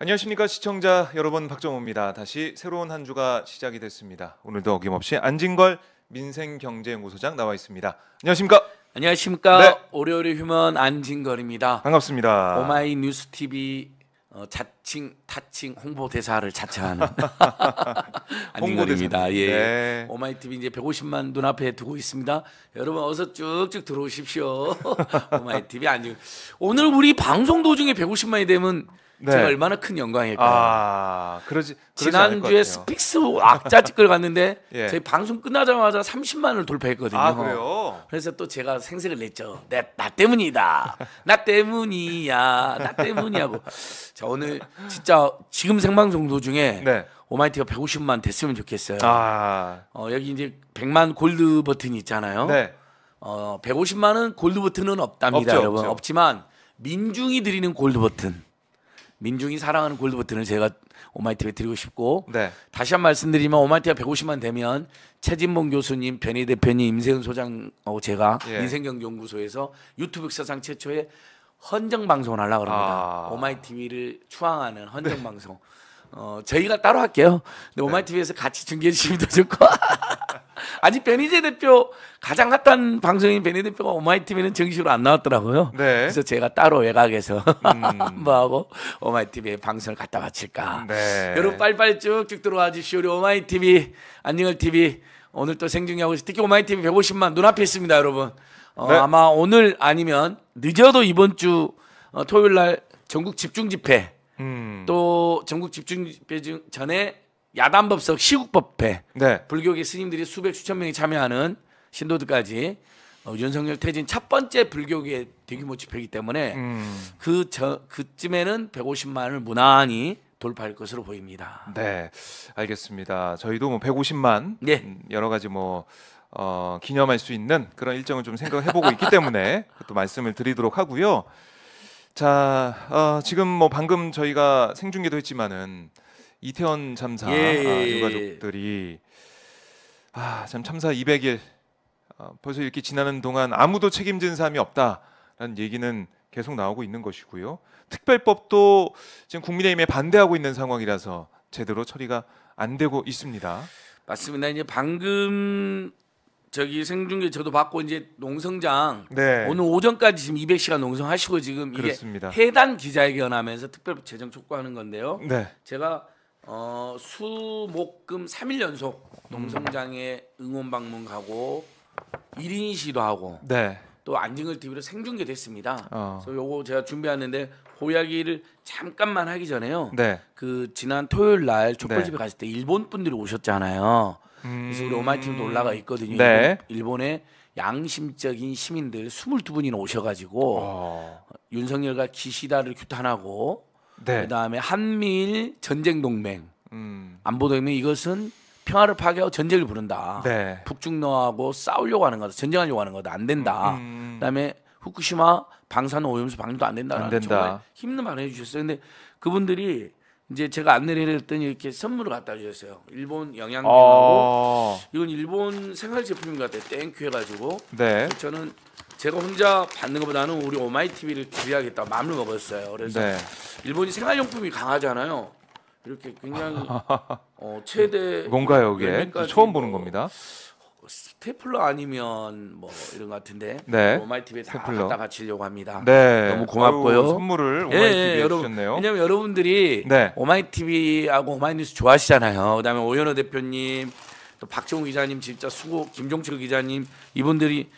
안녕하십니까 시청자 여러분 박정호입니다. 다시 새로운 한 주가 시작이 됐습니다. 오늘도 어김없이 안진걸 민생경제연구소장 나와 있습니다. 안녕하십니까? 안녕하십니까? 네. 오리오리 휴먼 안진걸입니다. 반갑습니다. 오마이 뉴스 TV 어, 자칭 타칭 홍보 대사를 자처하는 안진걸입니다. 예. 네. 오마이 TV 이제 150만 눈 앞에 두고 있습니다. 여러분 어서 쭉쭉 들어오십시오. 오마이 TV 안진. 오늘 우리 방송 도중에 150만이 되면 네. 제가 얼마나 큰영광일까 아, 그러지, 지난주에 스픽스 악자직을 갔는데 예. 저희 방송 끝나자마자 30만을 돌파했거든요. 아, 그래요? 그래서 또 제가 생색을 냈죠. 내, 네, 나 때문이다. 나 때문이야. 나 때문이야고. 자, 오늘 진짜 지금 생방송 도중에 네. 오마이티가 150만 됐으면 좋겠어요. 아. 어, 여기 이제 100만 골드 버튼 있잖아요. 네. 어, 150만은 골드 버튼은 없답니다, 없죠, 여러분. 없죠. 없지만 민중이 드리는 골드 버튼. 민중이 사랑하는 골드 버튼을 제가 오마이티에 드리고 싶고 네. 다시 한 말씀드리면 오마이티가 150만 되면 최진봉 교수님, 변희 대표님, 임세훈 소장하고 제가 예. 인생경제연구소에서 유튜브 역사상 최초의 헌정 방송을 하려고 합니다. 아. 오마이티 v 를 추앙하는 헌정 네. 방송. 네. 어, 저희가 따로 할게요. 근데 네. 오마이티 v 에서 같이 중계해 주시면 더 좋고. 아직 베니제 대표 가장 핫한 방송인 베니 대표가 오마이 TV는 정식으로 안 나왔더라고요. 네. 그래서 제가 따로 외곽에서 음. 뭐 하고 오마이 TV에 방송을 갖다 바칠까. 네. 여러분 빨리빨리 쭉쭉 들어와 주시오. 우리 오마이 TV 안녕을 TV 오늘 또 생중계하고 있어요. 특히 오마이 TV 150만 눈앞에 있습니다, 여러분. 어, 네. 아마 오늘 아니면 늦어도 이번 주 어, 토요일 날 전국 집중 집회 음. 또 전국 집중 집회 전에 야단법석 시국법회 네. 불교계 스님들이 수백 수천 명이 참여하는 신도들까지 어, 윤석열 퇴진 첫 번째 불교계 대규모 집회이기 때문에 음. 그 저, 그쯤에는 150만을 무난히 돌파할 것으로 보입니다. 네, 알겠습니다. 저희도 뭐 150만 네. 예. 음, 여러 가지 뭐 어, 기념할 수 있는 그런 일정을 좀 생각해보고 있기 때문에 또 말씀을 드리도록 하고요. 자, 어, 지금 뭐 방금 저희가 생중계도 했지만은 이태원 참사 예, 예 아, 예, 예. 유가족들이 아참 참사 200일 아, 어, 벌써 이렇게 지나는 동안 아무도 책임진 사람이 없다라는 얘기는 계속 나오고 있는 것이고요. 특별법도 지금 국민의힘에 반대하고 있는 상황이라서 제대로 처리가 안 되고 있습니다. 맞습니다. 이제 방금 저기 생중계 저도 받고 이제 농성장 네. 오늘 오전까지 지금 200시간 농성하시고 지금 이 그렇습니다. 해단 기자회견하면서 특별법 제정 촉구하는 건데요. 네. 제가 어, 수목금 3일 연속 농성장에 응원 방문 가고 1인 시도 하고 네. 또 안징을 TV로 생중계됐습니다. 어. 그래서 요거 제가 준비하는데 그 이야기를 잠깐만 하기 전에요. 네. 그 지난 토요일 날 촛불집에 네. 갔을 때 일본 분들이 오셨잖아요. 음... 그래서 우리 음. 오마이팀도 올라가 있거든요. 네. 일본, 의 양심적인 시민들 2 2분이 오셔가지고 어... 윤석열과 기시다를 규탄하고 네. 그다음에 한미일 전쟁 동맹 음. 안보 동맹 이것은 평화를 파괴하고 전쟁을 부른다. 네. 북중러하고 싸우려고 하는 거다. 전쟁하려고 하는 거다. 안 된다. 음. 음, 음. 그다음에 후쿠시마 방사능 오염수 방류도 안 된다라는 안 된다. 정말 힘든 말을 해주셨어요. 근데 그분들이 이제 제가 안내를 했더니 이렇게 선물을 갖다 주셨어요. 일본 영양제하고 어... 아. 이건 일본 생활 제품인 것 같아요. 땡큐 해가지고 네. 저는 제가 혼자 받는 것보다는 우리 오마이 TV를 기대하겠다 마음을 먹었어요. 그래서 네. 일본이 생활용품이 강하잖아요. 이렇게 굉장히 어, 최대 뭔가요 이게 처음 보는 뭐 겁니다. 스테플러 아니면 뭐 이런 것 같은데 네. 오마이 TV에 다 갖다 바치려고 합니다. 네. 너무 고맙고요. 아유, 선물을 오마이 TV에 예, 예, 여 주셨네요. 왜냐면 여러분들이 네. 오마이 TV하고 오마이 뉴스 좋아하시잖아요. 그다음에 오연호 대표님, 또 박정우 기자님 진짜 수고, 김종철 기자님 이분들이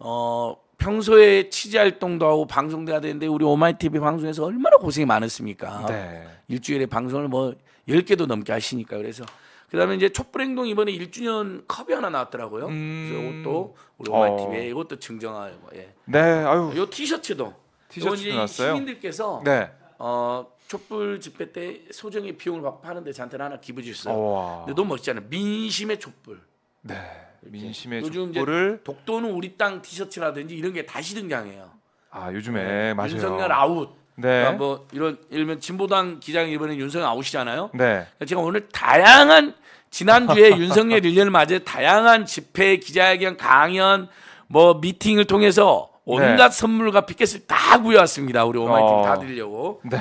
어, 평소에 취재 활동도 하고 방송돼야 되는데 우리 오마이 TV 방송에서 얼마나 고생이 많았습니까? 네. 일주일에 방송을 뭐 10개도 넘게 하시니까 그래서 그다음에 이제 촛불 행동 이번에 1주년 컵이 하나 나왔더라고요. 음... 그래서 이것도 우리 오마이 TV에 어... 이것도 증정할 거예요. 네. 아유. 요 티셔츠도 티셔츠 나왔어요. 시민들께서 네. 어 촛불 집회 때 소정의 비용을 받고 하는데저한테 하나 기부 주셨어요. 근데 너무 멋지잖아요. 민심의 촛불. 네. 민심의 요 촛불을 독도는 우리 땅 티셔츠라든지 이런 게 다시 등장해요. 아 요즘에 네. 맞아요. 윤석열 아웃. 네. 그러니까 뭐 이런 일면 진보당 기장이 이번에 윤석열 아웃이잖아요. 네. 그러니까 제가 오늘 다양한 지난주에 윤석열 1년을 맞이 다양한 집회, 기자회견, 강연, 뭐 미팅을 통해서 온갖 네. 선물과 핏켓을 다 구해왔습니다. 우리 오마이팀 어... 다 드리려고. 네.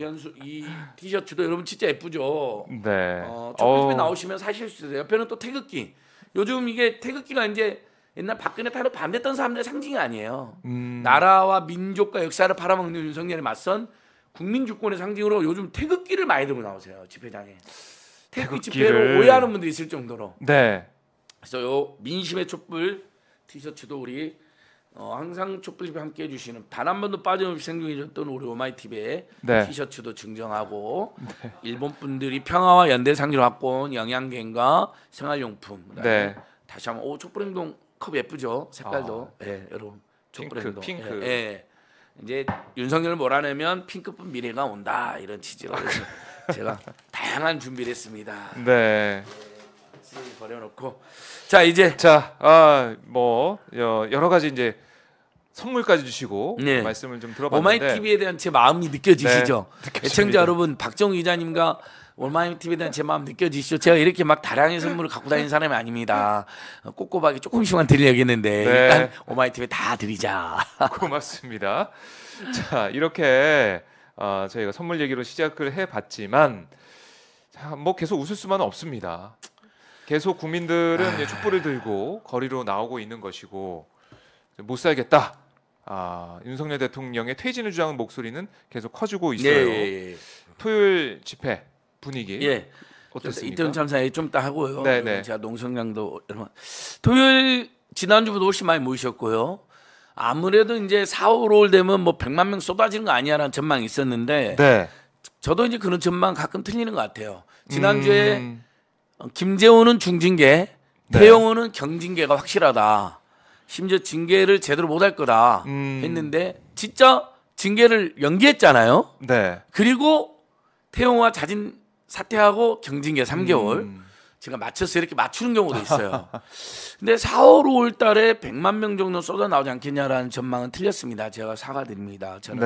연수 이 티셔츠도 여러분 진짜 예쁘죠. 네. 어, 조금 어... 나오시면 사실 수 있어요. 옆에는 또 태극기. 요즘 이게 태극기가 이제 옛날 박근혜 타로 반대했던 사람들의 상징이 아니에요. 음. 나라와 민족과 역사를 팔아먹는 윤석열에 맞선 국민 주권의 상징으로 요즘 태극기를 많이 들고 나오세요 집회장에. 태극기 집회를 오해하는 분들이 있을 정도로. 네. 그래서 요 민심의 촛불 티셔츠도 우리 어, 항상 촛불집에 함께 해주시는 단 한 번도 빠짐없이 생존해줬던 우리 오마이티비의 네. 티셔츠도 증정하고 네. 일본 분들이 평화와 연대 상지로 갖고 온 영양갱과 생활용품 네. 다시 한번 오 촛불행동 컵 예쁘죠 색깔도 아. 예, 여러분 촛불행동 핑크, 핑크. 예, 예. 이제 윤석열을 몰아내면 핑크뿐 미래가 온다 이런 취지로 아, 그 제가 다양한 준비를 했습니다. 네. 쓰레 버려놓고 자 이제 자아뭐 여러 가지 이제 선물까지 주시고 네. 말씀을 좀 들어봤는데 오마이 TV에 대한 제 마음이 느껴지시죠? 네, 애청자 여러분 박정희 기자님과 오마이 TV에 대한 제 마음 느껴지시죠? 제가 이렇게 막 다량의 선물을 갖고 다니는 사람이 아닙니다. 꼼꼼하게 조금씩만 드리려고 했는데 네. 일단 오마이 TV 다 드리자. 고맙습니다. 자 이렇게 어, 저희가 선물 얘기로 시작을 해봤지만 자, 뭐 계속 웃을 수만은 없습니다. 계속 국민들은 아... 촛불을 들고 거리로 나오고 있는 것이고 못 살겠다. 아, 윤석열 대통령의 퇴진을 주장하는 목소리는 계속 커지고 예, 있어요. 예, 예, 예. 토요일 집회 분위기 예. 어떻습니까? 이태원 참사에 좀따 하고요. 네, 네. 제가 농성장도 여러분 토요일 지난주보다 훨씬 많이 모이셨고요. 아무래도 이제 4, 5월 되면 뭐 100만 명 쏟아지는 거 아니야라는 전망이 있었는데 네. 저도 이제 그런 전망 가끔 틀리는 것 같아요. 지난주에 음... 어, 김재호는 중징계, 네. 태용호는 경징계가 확실하다. 심지어 징계를 제대로 못 할 거다 음. 했는데 진짜 징계를 연기했잖아요. 네. 그리고 태용호가 자진 사퇴하고 경징계 3개월. 음. 제가 맞춰서 이렇게 맞추는 경우도 있어요. 근데 4, 월 5월 달에 100만 명 정도 쏟아 나오지 않겠냐라는 전망은 틀렸습니다. 제가 사과드립니다. 저는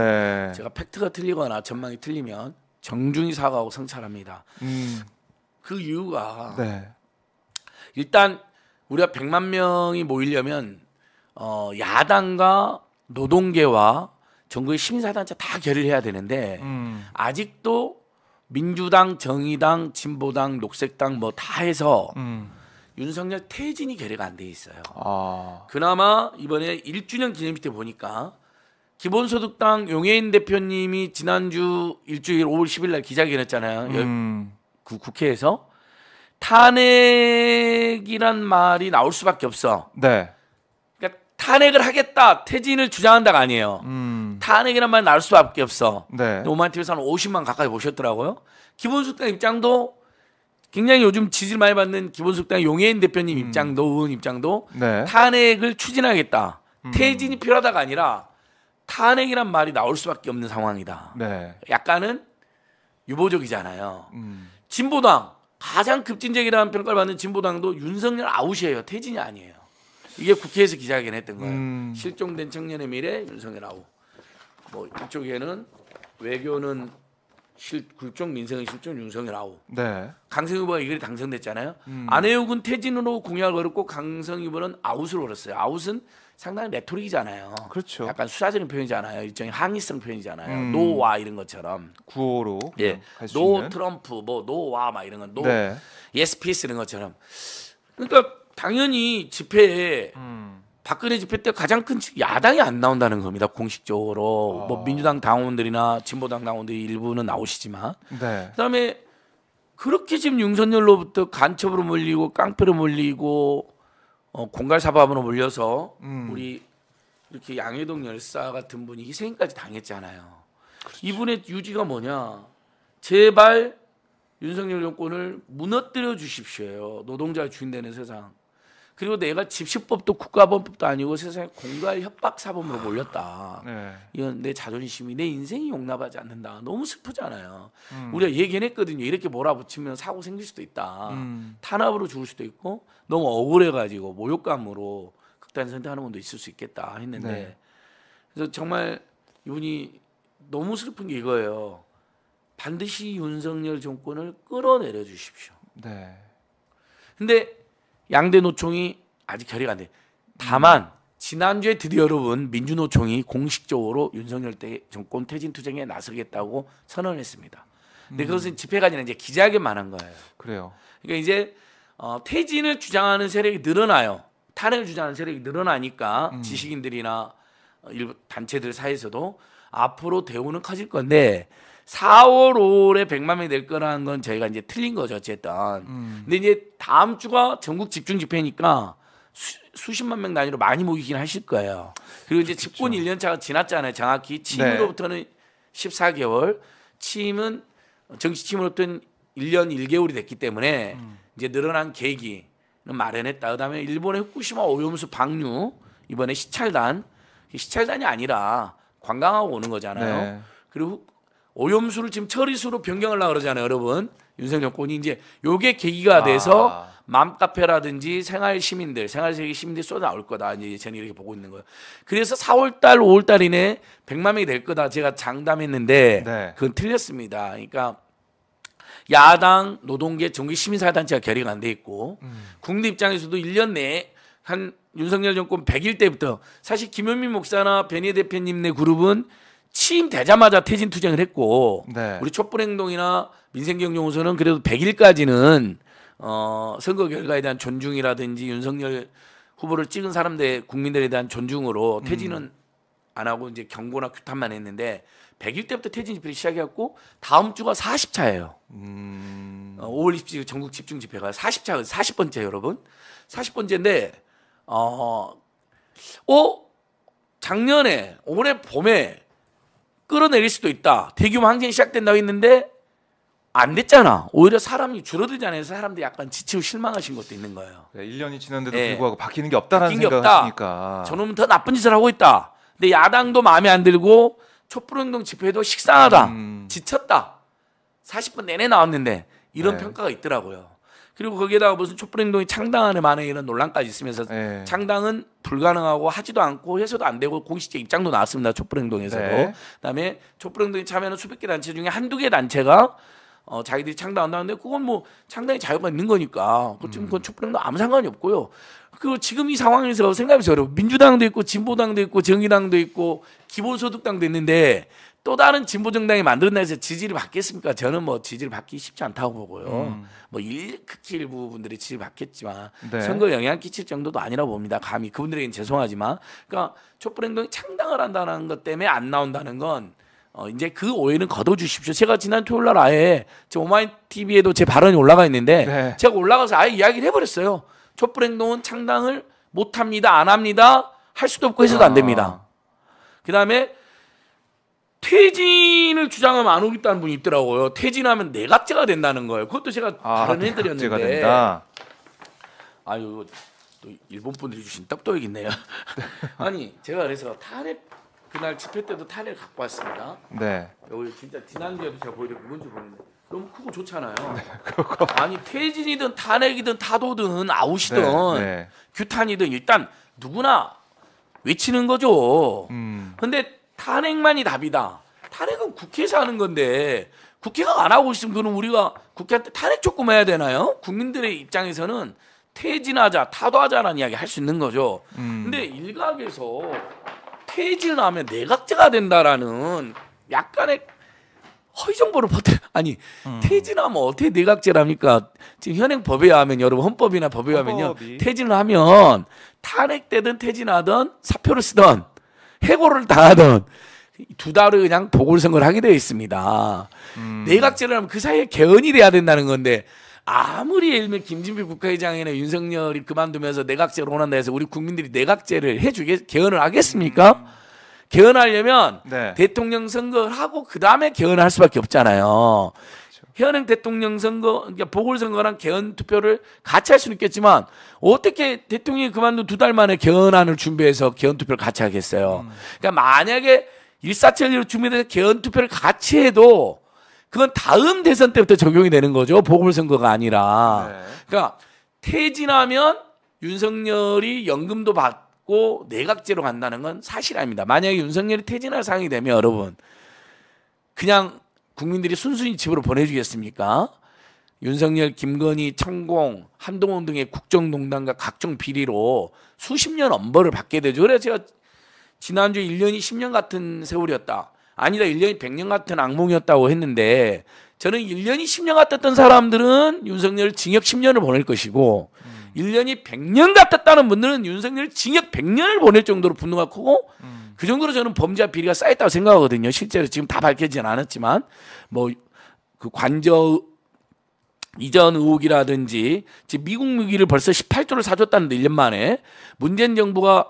네. 제가 팩트가 틀리거나 전망이 틀리면 정중히 사과하고 성찰합니다. 음. 그 이유가 네. 일단 우리가 100만 명이 모이려면 어, 야당과 노동계와 정부의 시민사단체 다 결의를 해야 되는데 음. 아직도 민주당, 정의당, 진보당, 녹색당 뭐 다 해서 음. 윤석열 퇴진이 결의가 안 돼 있어요. 아. 그나마 이번에 1주년 기념식 때 보니까 기본소득당 용해인 대표님이 지난주 일주일 5월 10일 날 기자회견했잖아요. 음. 그 국회에서 탄핵이란 말이 나올 수밖에 없어. 네. 그러니까 탄핵을 하겠다, 퇴진을 주장한다가 아니에요. 음. 탄핵이란 말이 나올 수밖에 없어. 네. 무만 TV에서 한 50만 가까이 보셨더라고요. 기본소당 입장도 굉장히 요즘 지지를 많이 받는 기본소당 용해인 대표님 음. 입장도 의원 입장도 네. 탄핵을 추진하겠다. 음. 퇴진이 필요하다가 아니라 탄핵이란 말이 나올 수밖에 없는 상황이다. 네. 약간은 유보적이잖아요. 음. 진보당 가장 급진적이라는 평가를 받는 진보당도 윤석열 아웃이에요. 태진이 아니에요. 이게 국회에서 기자회견했던 거예요. 음. 실종된 청년의 미래 윤석열 아웃. 뭐 이쪽에는 외교는 실 굴종 민생의 실종 윤석열 아웃. 네. 강성 후보가 이걸 당선됐잖아요. 음. 안혜욱은 태진으로 공약을 걸었고 강성 후보는 아웃을 걸었어요. 아웃은 상당히 레토릭이잖아요. 그렇죠. 약간 수사적인 표현이잖아요. 일종의 항의성 표현이잖아요. 음. 노와 이런 것처럼 구호로 예. 노 트럼프 뭐 노와 막 이런 건노 네. 예스 피스 이런 것처럼 그러니까 당연히 집회에 음. 박근혜 집회 때 가장 큰 야당이 안 나온다는 겁니다. 공식적으로 어. 뭐 아. 민주당 당원들이나 진보당 당원들이 일부는 나오시지만 네. 그다음에 그렇게 지금 윤선열로부터 간첩으로 몰리고 깡패로 몰리고 어, 공갈 사법으로 몰려서 음. 우리 이렇게 양해동 열사 같은 분이 희생까지 당했잖아요. 그렇죠. 이분의 유지가 뭐냐? 제발 윤석열 정권을 무너뜨려 주십시오. 노동자 주인되는 세상. 그리고 내가 집시법도 국가범법도 아니고 세상에 공갈 협박 사범으로 몰렸다. 네. 이건 내 자존심이 내 인생이 용납하지 않는다. 너무 슬프잖아요. 음. 우리가 얘기했거든요. 이렇게 몰아붙이면 사고 생길 수도 있다. 음. 탄압으로 죽을 수도 있고 너무 억울해가지고 모욕감으로 극단 선택하는 분도 있을 수 있겠다 했는데 네. 그래서 정말 이분이 너무 슬픈 게 이거예요. 반드시 윤석열 정권을 끌어내려 주십시오. 네. 근데 양대 노총이 아직 결의가 안 돼. 다만 지난주에 드디어 여러분 민주노총이 공식적으로 윤석열 때 정권 퇴진 투쟁에 나서겠다고 선언했습니다. 근데 음. 그것은 집회가 아니라 이제 기자회견만 한 거예요. 그래요. 그러니까 이제 어, 퇴진을 주장하는 세력이 늘어나요. 탄핵을 주장하는 세력이 늘어나니까 음. 지식인들이나 어, 일부 단체들 사이에서도 앞으로 대우는 커질 건데 4월 5월에 100만 명이 될 거라는 건 저희가 이제 틀린 거죠 어쨌든. 음. 근데 이제 다음 주가 전국 집중 집회니까 수, 십만명 단위로 많이 모이긴 하실 거예요. 그리고 이제 그렇겠죠. 집권 1년 차가 지났잖아요. 정확히 취임으로부터는 네. 14개월, 취임은 정치 취임으로부터는 1년 1개월이 됐기 때문에 음. 이제 늘어난 계기는 마련했다. 그다음에 일본의 후쿠시마 오염수 방류 이번에 시찰단 시찰단이 아니라 관광하고 오는 거잖아요. 네. 그리고 오염수를 지금 처리수로 변경하려고 그러잖아요, 여러분. 윤석 정권이 이제 요게 계기가 아. 돼서 아. 맘카페라든지 생활 시민들, 생활 세계 시민들이 쏟아올 거다. 이제 저는 이렇게 보고 있는 거예요. 그래서 4월 달, 5월 달 이내 100만 명이 될 거다. 제가 장담했는데 네. 그건 틀렸습니다. 그러니까 야당, 노동계, 정기 시민사회단체가 결의가 안 돼 있고 음. 국내 입장에서도 1년 내에 한 윤석열 정권 100일 때부터 사실 김현민 목사나 변희 대표님 네 그룹은 취임되자마자 퇴진 투쟁을 했고 네. 우리 촛불행동이나 민생경영호선은 그래도 100일까지는 어, 선거 결과에 대한 존중이라든지 윤석열 후보를 찍은 사람들 국민들에 대한 존중으로 음. 퇴진은 음. 안 하고 이제 경고나 규탄만 했는데 100일 때부터 퇴진 집회를 시작해갖고 다음 주가 40차예요. 음. 어, 5월 27일 전국 집중 집회가 40차, 40번째 여러분. 40번째인데 어, 어 작년에 올해 봄에 끌어내릴 수도 있다. 대규모 항쟁이 시작된다고 했는데 안 됐잖아. 오히려 사람이 줄어들지않아서 사람들이 약간 지치고 실망하신 것도 있는 거예요. 네, 1년이 지났는데도 네. 불구하고 바뀌는 게 없다라는 생각을 없다. 하시니까. 저놈은 더 나쁜 짓을 하고 있다. 근데 야당도 마음에 안 들고 촛불운동 집회도 식상하다. 음. 지쳤다. 40분 내내 나왔는데 이런 네. 평가가 있더라고요. 그리고 거기에다가 무슨 촛불행동이 창당안에 만에 이런 논란까지 있으면서 네. 창당은 불가능하고 하지도 않고 해서도 안 되고 공식적 입장도 나왔습니다. 촛불행동에서도. 네. 그다음에 촛불행동에 참여하는 수백 개 단체 중에 한두 개 단체가 어, 자기들이 창당한다는데 그건 뭐 창당의 자유가 있는 거니까 뭐 그건 음. 촛불행동 아무 상관이 없고요. 그 지금 이 상황에서 생각해보세요. 민주당도 있고 진보당도 있고 정의당도 있고 기본소득당도 있는데 또 다른 진보 정당이 만들어다 해서 지지를 받겠습니까? 저는 뭐 지지를 받기 쉽지 않다고 보고요. 음. 뭐 일, 특히 그 일부 분들이 지지를 받겠지만 네. 선거 영향 끼칠 정도도 아니라고 봅니다. 감히 그분들에게는 죄송하지만 그러니까 촛불행동이 창당을 한다는 것 때문에 안 나온다는 건 어, 이제 그 오해는 거둬주십시오. 제가 지난 토요일 날 아예 제 오마이 TV에도 제 발언이 올라가 있는데 네. 제가 올라가서 아예 이야기를 해버렸어요. 촛불행동은 창당을 못 합니다, 안 합니다, 할 수도 없고 해서도 안 아. 됩니다. 아. 그 다음에 퇴진을 주장하면 안 오겠다는 분이 있더라고요. 퇴진하면 내각제가 된다는 거예요. 그것도 제가 아, 다른 해드렸는데. 아유 또 일본 분들이 주신 떡도 있네요. 아니 제가 그래서 탄핵 그날 집회 때도 탄핵 갖고 왔습니다. 네. 여기 진짜 지난주에도 제가 보여드린 뭔지 모르는데 너무 크고 좋잖아요. 네, 그거. 아니 퇴진이든 탄핵이든 타도든 아웃이든 네, 네. 규탄이든 일단 누구나 외치는 거죠. 음. 근데 탄핵만이 답이다. 탄핵은 국회에서 하는 건데 국회가 안 하고 있으면 그는 우리가 국회한테 탄핵 조금 해야 되나요? 국민들의 입장에서는 퇴진하자, 타도하자라는 이야기 할 수 있는 거죠. 음. 근데 일각에서 퇴진 하면 내각제가 된다라는 약간의 허위 정보를 퍼뜨 아니 음. 퇴진하면 어떻게 내각제랍니까? 지금 현행 법에 하면 여러분 헌법이나 법에 하면요 퇴진을 하면 탄핵되든 퇴진하든 사표를 쓰던 해고를 당하던 두 달을 그냥 보궐선거를 하게 되어 있습니다. 음. 내각제를 하면 그 사이에 개헌이 돼야 된다는 건데 아무리 예를 들면 김진표 국회의장이나 윤석열이 그만두면서 내각제를 원한다 해서 우리 국민들이 내각제를 해주게 개헌을 하겠습니까? 음. 개헌하려면 네. 대통령 선거를 하고 그 다음에 개헌할 수밖에 없잖아요. 현행 대통령 선거, 그러니까 보궐선거랑 개헌 투표를 같이 할 수는 있겠지만 어떻게 대통령이 그만둔 두 달 만에 개헌안을 준비해서 개헌 투표를 같이 하겠어요. 음. 그러니까 만약에 147로 준비돼서 개헌 투표를 같이 해도 그건 다음 대선 때부터 적용이 되는 거죠. 보궐선거가 아니라. 네. 그러니까 퇴진하면 윤석열이 연금도 받고 내각제로 간다는 건 사실 아닙니다. 만약에 윤석열이 퇴진할 상황이 되면 여러분 그냥 국민들이 순순히 집으로 보내주겠습니까? 윤석열, 김건희, 창공, 한동훈 등의 국정농단과 각종 비리로 수십 년 엄벌을 받게 되죠. 그래서 제가 지난주 1년이 10년 같은 세월이었다. 아니다, 1년이 100년 같은 악몽이었다고 했는데 저는 1년이 10년 같았던 사람들은 윤석열 징역 10년을 보낼 것이고 음. 1년이 100년 같았다는 분들은 윤석열 징역 100년을 보낼 정도로 분노가 크고 음. 그 정도로 저는 범죄와 비리가 쌓였다고 생각하거든요. 실제로 지금 다 밝혀지진 않았지만 뭐 그 관저 이전 의혹이라든지 지금 미국 무기를 벌써 18조를 사줬다는데 1년 만에 문재인 정부가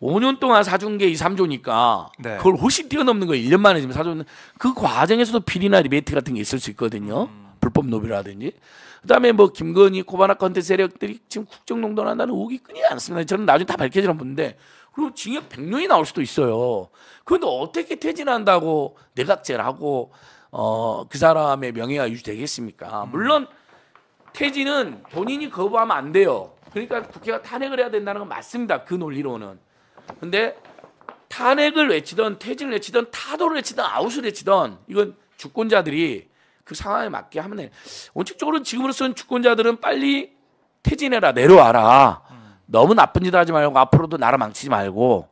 5년 동안 사준 게이 3조니까 네. 그걸 훨씬 뛰어넘는 거예요 1년 만에 지금 사줬는 그 과정에서도 비리나 리베이트 같은 게 있을 수 있거든요. 음. 불법 노비라든지. 그다음에 뭐 김건희 코바나 컨테 세력들이 지금 국정농단한다는 의혹이 끊이지 않습니다. 저는 나중에 다 밝혀지는 분인데 그리고 징역 100년이 나올 수도 있어요. 그런데 어떻게 퇴진한다고 내각제를 고 어, 그 사람의 명예가 유지되겠습니까? 음. 물론 퇴진은 본인이 거부하면 안 돼요. 그러니까 국회가 탄핵을 해야 된다는 건 맞습니다. 그 논리로는. 근데 탄핵을 외치던 퇴진을 외치던 타도를 외치던 아웃을 외치던 이건 주권자들이 그 상황에 맞게 하면 돼. 원칙적으로 지금으로서는 주권자들은 빨리 퇴진해라 내려와라. 너무 나쁜 짓 하지 말고 앞으로도 나라 망치지 말고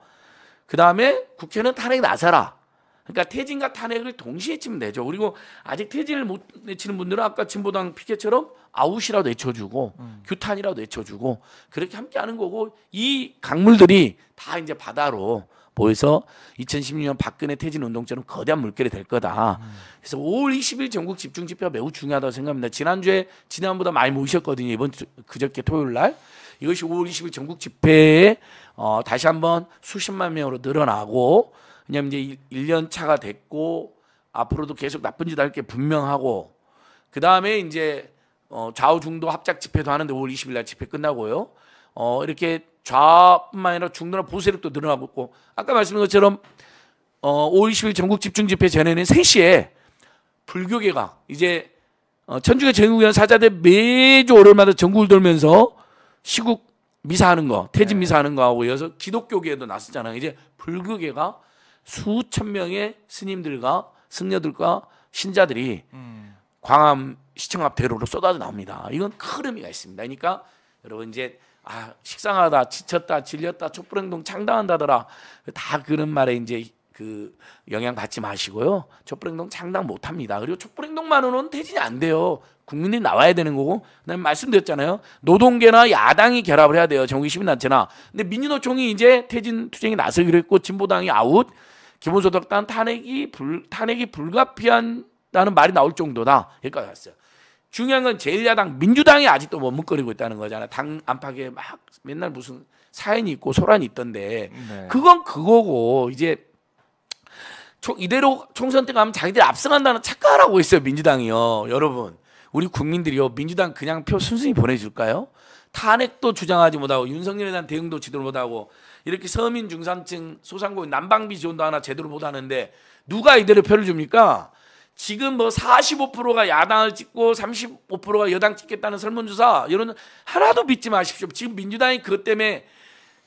그 다음에 국회는 탄핵 나서라. 그러니까 퇴진과 탄핵을 동시에 치면 되죠. 그리고 아직 퇴진을 못내치는 분들은 아까 진보당 피켓처럼 아웃이라도 외쳐주고 음. 규탄이라도 외쳐주고 그렇게 함께 하는 거고 이 강물들이 다 이제 바다로 보여서 2016년 박근혜 퇴진 운동처럼 거대한 물결이 될 거다. 음. 그래서 5월 20일 전국 집중 집회가 매우 중요하다고 생각합니다. 지난주에 지난보다 많이 모이셨거든요. 이번 주, 그저께 토요일 날. 이것이 5월 20일 전국 집회에 어, 다시 한번 수십만 명으로 늘어나고 왜냐하면 이제 1년 차가 됐고 앞으로도 계속 나쁜 짓 할 게 분명하고 그 다음에 이제 어, 좌우 중도 합작 집회도 하는데 5월 20일 날 집회 끝나고요. 어, 이렇게 좌뿐만 아니라 중도나 보세력도 늘어나고 있고 아까 말씀드린 것처럼 어, 5월 20일 전국 집중 집회 전에는 3시에 불교계가 이제 어, 천주교 전국위원 사자대 매주 월요일마다 전국을 돌면서 시국 미사하는 거, 퇴진 네. 미사하는 거하고 이어서 기독교계에도 났었잖아요. 이제 불교계가 수천 명의 스님들과 승려들과 신자들이 음. 광암 시청 앞 대로로 쏟아져 나옵니다. 이건 큰 의미가 있습니다. 그러니까 여러분 이제 아 식상하다, 지쳤다, 질렸다, 촛불행동 창당한다더라 다 그런 말에 이제 그 영향 받지 마시고요. 촛불행동 창당 못 합니다. 그리고 촛불행동만으로는 대진이 안 돼요. 국민이 나와야 되는 거고, 그다음에 말씀드렸잖아요. 노동계나 야당이 결합을 해야 돼요. 정기시민단체나. 근데 민주노총이 이제 퇴진 투쟁이 나서기로 했고, 진보당이 아웃, 기본소득당 탄핵이 불 탄핵이 불가피한다는 말이 나올 정도다. 여기까지 왔어요. 중요한 건 제1야당 민주당이 아직도 머뭇거리고 있다는 거잖아요. 당 안팎에 막 맨날 무슨 사연이 있고 소란이 있던데 네. 그건 그거고 이제 이대로 총선 때 가면 자기들이 압승한다는 착각을 하고 있어요 민주당이요 여러분 우리 국민들이요 민주당 그냥 표 순순히 보내줄까요? 탄핵도 주장하지 못하고 윤석열에 대한 대응도 지도를 못하고 이렇게 서민 중산층 소상공인 난방비 지원도 하나 제대로 못하는데 누가 이대로 표를 줍니까? 지금 뭐 45%가 야당을 찍고 35%가 여당 찍겠다는 설문조사 이런 하나도 믿지 마십시오. 지금 민주당이 그것 때문에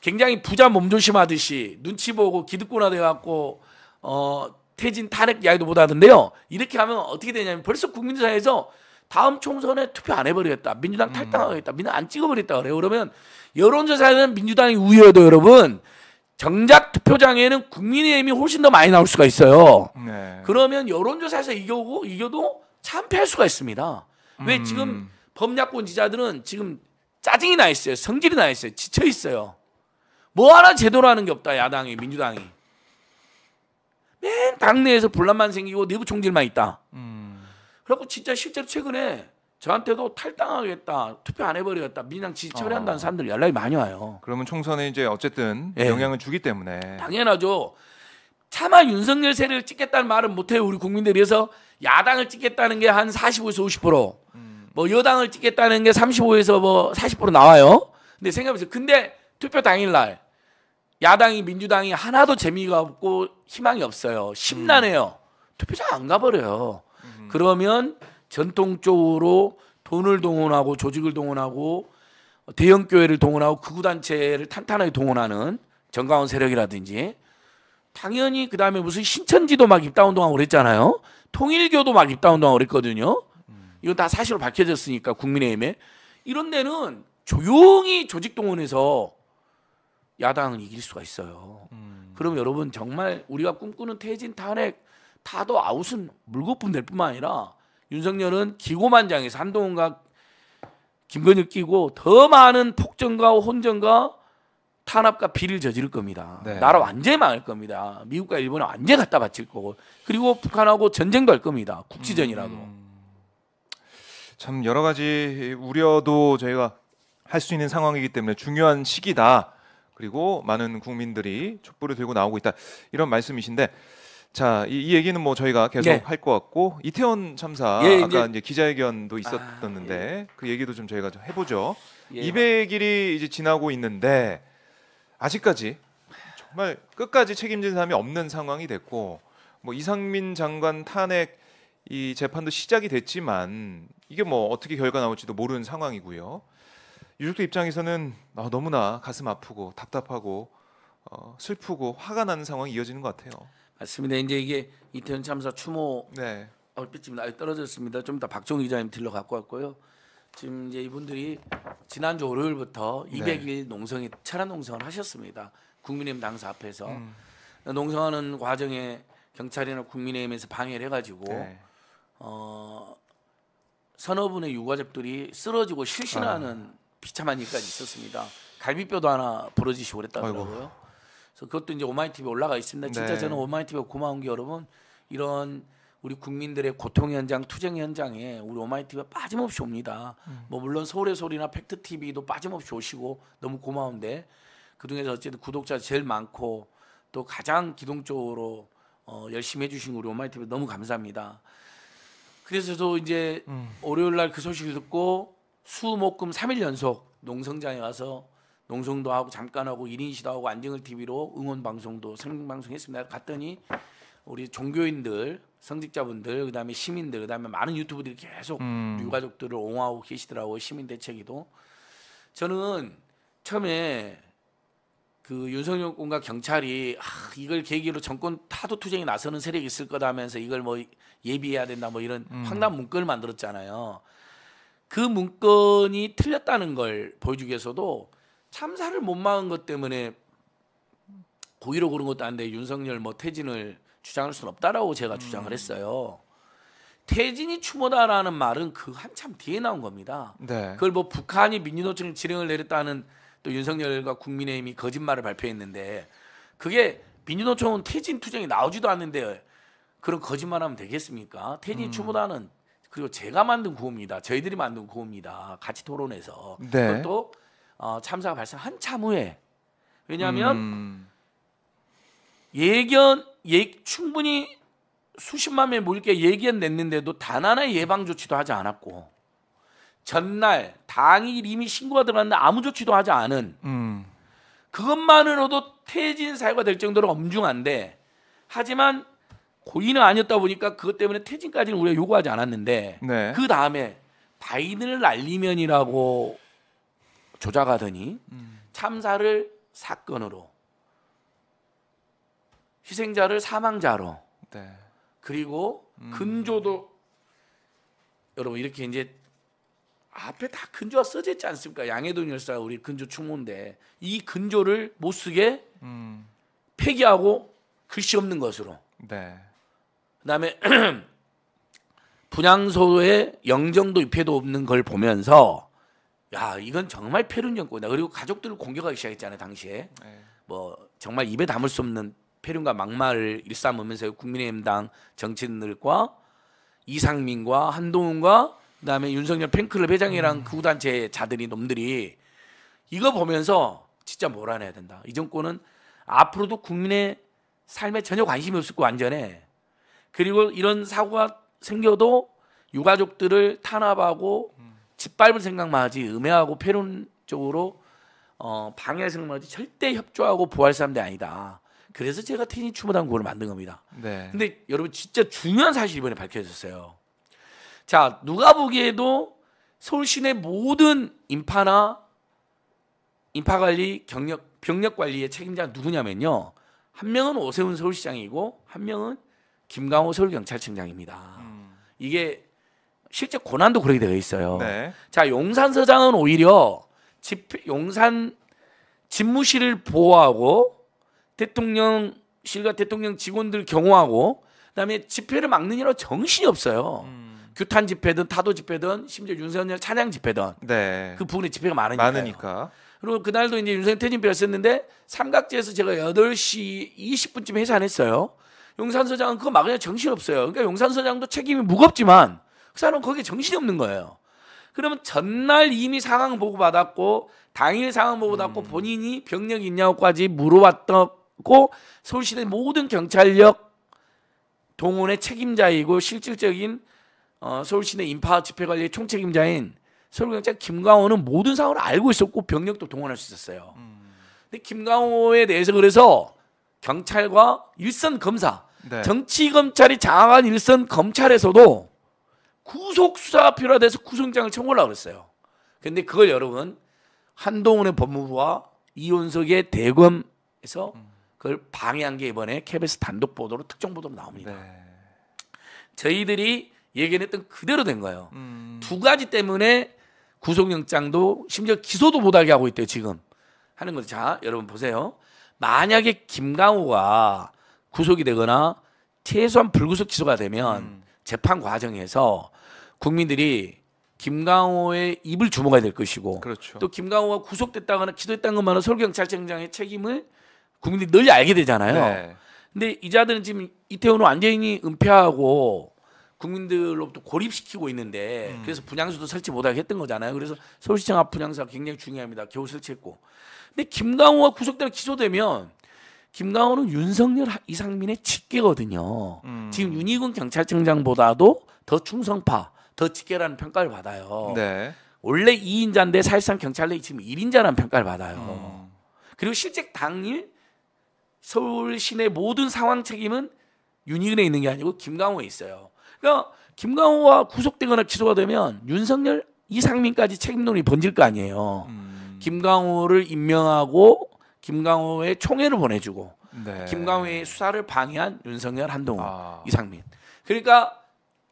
굉장히 부자 몸조심하듯이 눈치 보고 기득권화 돼갖고 어, 태진 탄핵 이야기도 못하던데요 이렇게 하면 어떻게 되냐면 벌써 국민들 사이에서 다음 총선에 투표 안 해버리겠다. 민주당 탈당하겠다. 민주당 안찍어버렸다 그래요. 그러면 여론조사에는 민주당이 우위여도 여러분 정작 투표장에는 국민의힘이 훨씬 더 많이 나올 수가 있어요. 네. 그러면 여론조사에서 이겨고 이겨도 참패할 수가 있습니다. 왜 음. 지금 범야권 지자들은 지금 짜증이 나 있어요. 성질이 나 있어요. 지쳐 있어요. 뭐 하나 제도라는 게 없다. 야당이 민주당이. 맨 당내에서 분란만 생기고 내부 총질만 있다. 음. 그래고 진짜 실제로 최근에 저한테도 탈당하겠다, 투표 안 해버리겠다, 민당 지지 처리한다는 어. 사람들 연락이 많이 와요. 그러면 총선에 이제 어쨌든 예. 영향을 주기 때문에 당연하죠. 차마 윤석열 세를 찍겠다는 말은 못해요. 우리 국민들이 해서 야당을 찍겠다는 게 한 45에서 50%, 음. 뭐 여당을 찍겠다는 게 35에서 뭐 40% 나와요. 근데 생각해보세요. 근데 투표 당일날 야당이 민주당이 하나도 재미가 없고 희망이 없어요. 심란해요. 음. 투표장 안 가버려요. 음. 그러면 전통적으로 돈을 동원하고 조직을 동원하고 대형 교회를 동원하고 극우 단체를 탄탄하게 동원하는 정강원 세력이라든지 당연히 그다음에 무슨 신천지도 막 입당 운동하고 그랬잖아요. 통일교도 막 입당 운동하고 그랬거든요. 음. 이건 다 사실로 밝혀졌으니까 국민의힘에 이런 데는 조용히 조직 동원해서 야당을 이길 수가 있어요. 음. 그럼 여러분 정말 우리가 꿈꾸는 퇴진 탄핵 다도 아웃은 물거품 될 뿐만 아니라 윤석열은 기고만장에서 한동훈과 김건희 끼고 더 많은 폭정과 혼전과 탄압과 비리를 저지를 겁니다. 네. 나라 완전히 망할 겁니다. 미국과 일본에 완전히 갖다 바칠 거고 그리고 북한하고 전쟁도 할 겁니다. 국지전이라도. 음. 참 여러 가지 우려도 저희가 할 수 있는 상황이기 때문에 중요한 시기다. 그리고 많은 국민들이 촛불을 들고 나오고 있다 이런 말씀이신데 자, 이, 이 얘기는 뭐 저희가 계속 네. 예. 할것 같고 이태원 참사 예, 아까 이제, 이제 기자회견도 아, 있었었는데 아, 예. 그 얘기도 좀 저희가 좀 해보죠. 예. 200일이 이제 지나고 있는데 아직까지 정말 끝까지 책임진 사람이 없는 상황이 됐고 뭐 이상민 장관 탄핵 이 재판도 시작이 됐지만 이게 뭐 어떻게 결과 나올지도 모르는 상황이고요. 유족들 입장에서는 아, 너무나 가슴 아프고 답답하고 어, 슬프고 화가 나는 상황이 이어지는 것 같아요. 맞습니다. 이제 이게 이태원 참사 추모 네. 얼핏쯤 나 떨어졌습니다. 좀 이따 박종 기자님 들러 갖고 왔고요. 지금 이제 이분들이 지난주 월요일부터 200일 네. 농성이 철야 농성을 하셨습니다. 국민의힘 당사 앞에서 음. 농성하는 과정에 경찰이나 국민의힘에서 방해를 해가지고 네. 어, 서너 분의 유가족들이 쓰러지고 실신하는 아. 비참한 일까지 있었습니다. 갈비뼈도 하나 부러지시고 그랬다고요 그래서 그것도 이제 오마이 티비에 올라가 있습니다. 진짜 네. 저는 오마이 티비에 고마운 게 여러분 이런 우리 국민들의 고통 현장, 투쟁 현장에 우리 오마이 티비가 빠짐없이 옵니다. 음. 뭐 물론 서울의 소리나 팩트 TV도 빠짐없이 오시고 너무 고마운데 그중에서 어쨌든 구독자 제일 많고 또 가장 기동적으로 어, 열심히 해주신 우리 오마이 티비 너무 감사합니다. 그래서 저도 이제 음. 월요일 날 그 소식을 듣고 수목금 3일 연속 농성장에 와서 농성도 하고 잠깐 하고 1인 시도하고 안정을 TV로 응원 방송도 생방송 했습니다. 갔더니 우리 종교인들, 성직자분들, 그다음에 시민들, 그다음에 많은 유튜브들이 계속 음. 유가족들을 옹호하고 계시더라고요. 시민 대책이도. 저는 처음에 그 윤석열군과 경찰이 아, 이걸 계기로 정권 타도 투쟁에 나서는 세력이 있을 거다 하면서 이걸 뭐 예비해야 된다 뭐 이런 음. 황당 문건을 만들었잖아요. 그 문건이 틀렸다는 걸 보여주기 위해서도 참사를 못 막은 것 때문에 고의로 그런 것도 아닌데 윤석열 뭐 태진을 주장할 수는 없다라고 제가 음. 주장을 했어요. 태진이 추모다라는 말은 그 한참 뒤에 나온 겁니다. 네. 그걸 뭐 북한이 민주노총 지령을 내렸다는 또 윤석열과 국민의힘이 거짓말을 발표했는데 그게 민주노총은 태진 투쟁이 나오지도 않는데 그런 거짓말하면 되겠습니까? 태진 음. 추모다는 그리고 제가 만든 구호입니다. 저희들이 만든 구호입니다. 같이 토론해서 네. 또 어, 참사가 발생 한참 후에 왜냐하면 음. 예견 예, 충분히 수십만 명이 모일 게 예견 냈는데도 단 하나의 예방 조치도 하지 않았고 전날 당일 이미 신고가 들어갔는데 아무 조치도 하지 않은 음. 그것만으로도 퇴진 사유가 될 정도로 엄중한데 하지만 고의는 아니었다 보니까 그것 때문에 퇴진까지는 우리가 요구하지 않았는데 네. 그 다음에 바이든을 날리면이라고 조작하더니 음. 참사를 사건으로 희생자를 사망자로 네. 그리고 음. 근조도 여러분 이렇게 이제 앞에 다 근조가 써져 있지 않습니까? 양해돈 열사 우리 근조 충무인데 이 근조를 못 쓰게 음. 폐기하고 글씨 없는 것으로. 네. 그다음에 분양소의 영정도 입회도 없는 걸 보면서 야 이건 정말 폐륜 정권이다. 그리고 가족들을 공격하기 시작했잖아요 당시에 네. 뭐 정말 입에 담을 수 없는 폐륜과 막말을 일삼으면서 국민의힘당 정치인들과 이상민과 한동훈과 그다음에 윤석열 팬클럽 회장이랑 음. 구단체 자들이 놈들이 이거 보면서 진짜 몰아내야 된다. 이 정권은 앞으로도 국민의 삶에 전혀 관심이 없을 거 완전해. 그리고 이런 사고가 생겨도 유가족들을 탄압하고 짓밟을 생각만 하지 음해하고 폐륜적으로 어, 방해할 생각만 하지 절대 협조하고 보호할 사람들이 아니다. 그래서 제가 테니 추모단 구호를 만든 겁니다. 네. 근데 여러분 진짜 중요한 사실이 이번에 밝혀졌어요. 자 누가 보기에도 서울 시내 모든 인파나 인파 관리 경력 병력 관리의 책임자 누구냐면요. 한 명은 오세훈 서울시장이고 한 명은 김강호 서울경찰청장입니다. 음. 이게 실제 고난도 그렇게 되어 있어요. 네. 자, 용산서장은 오히려 집, 용산 집무실을 보호하고 대통령실과 대통령 직원들 경호하고 그다음에 집회를 막는 일은 정신이 없어요. 음. 규탄 집회든 타도 집회든 심지어 윤석열 찬양 집회든 네. 그 부분에 집회가 많으니까요. 많으니까. 그리고 그날도 이제 윤석열 퇴진표였었는데 삼각지에서 제가 8시 20분쯤에 해산했어요. 용산 서장은 그거 막으냐 정신 없어요. 그러니까 용산 서장도 책임이 무겁지만 그 사람은 거기에 정신이 없는 거예요. 그러면 전날 이미 상황 보고 받았고 당일 상황 보고 받았고 음. 본인이 병력 있냐고까지 물어봤고 서울시내 모든 경찰력 동원의 책임자이고 실질적인 어, 서울시내 인파 집회 관리의 총책임자인 서울경찰 김광호는 모든 상황을 알고 있었고 병력도 동원할 수 있었어요. 음. 근데 김광호에 대해서 그래서 경찰과 일선 검사 네. 정치 검찰이 장악한 일선 검찰에서도 구속 수사가 필요하다 해서 구속장을 청구하려고 그랬어요. 그런데 그걸 여러분 한동훈의 법무부와 이혼석의 대검에서 음. 그걸 방해한 게 이번에 KBS 단독 보도로 특정 보도로 나옵니다. 네. 저희들이 예견했던 그대로 된 거예요. 음. 두 가지 때문에 구속영장도 심지어 기소도 못하게 하고 있대요 지금 하는 거죠. 자 여러분 보세요. 만약에 김강우가 구속이 되거나 최소한 불구속 기소가 되면 음. 재판 과정에서 국민들이 김강호의 입을 주목해야 될 것이고 그렇죠. 또 김강호가 구속됐다거나 기소했다는 것만은 서울 경찰청장의 책임을 국민들이 널리 알게 되잖아요. 네. 근데 이 자들은 지금 이태원을 완전히 은폐하고 국민들로부터 고립시키고 있는데 음. 그래서 분양소도 설치 못하게 했던 거잖아요. 그래서 서울시청 앞 분양소가 굉장히 중요합니다. 겨우 설치했고. 근데 김강호가 구속되고 기소되면 김강호는 윤석열 이상민의 직계거든요. 음. 지금 윤희군 경찰청장보다도 더 충성파, 더 직계라는 평가를 받아요. 네. 원래 2인자인데 사실상 경찰 내에 지금 1인자라는 평가를 받아요. 음. 그리고 실제 당일 서울 시내 모든 상황 책임은 윤희근에 있는 게 아니고 김강호에 있어요. 그러니까 김강호와 구속되거나 기소가 되면 윤석열 이상민까지 책임론이 번질 거 아니에요. 음. 김강호를 임명하고 김강호의 총애를 보내주고 네. 김강호의 수사를 방해한 윤석열, 한동훈, 아. 이상민. 그러니까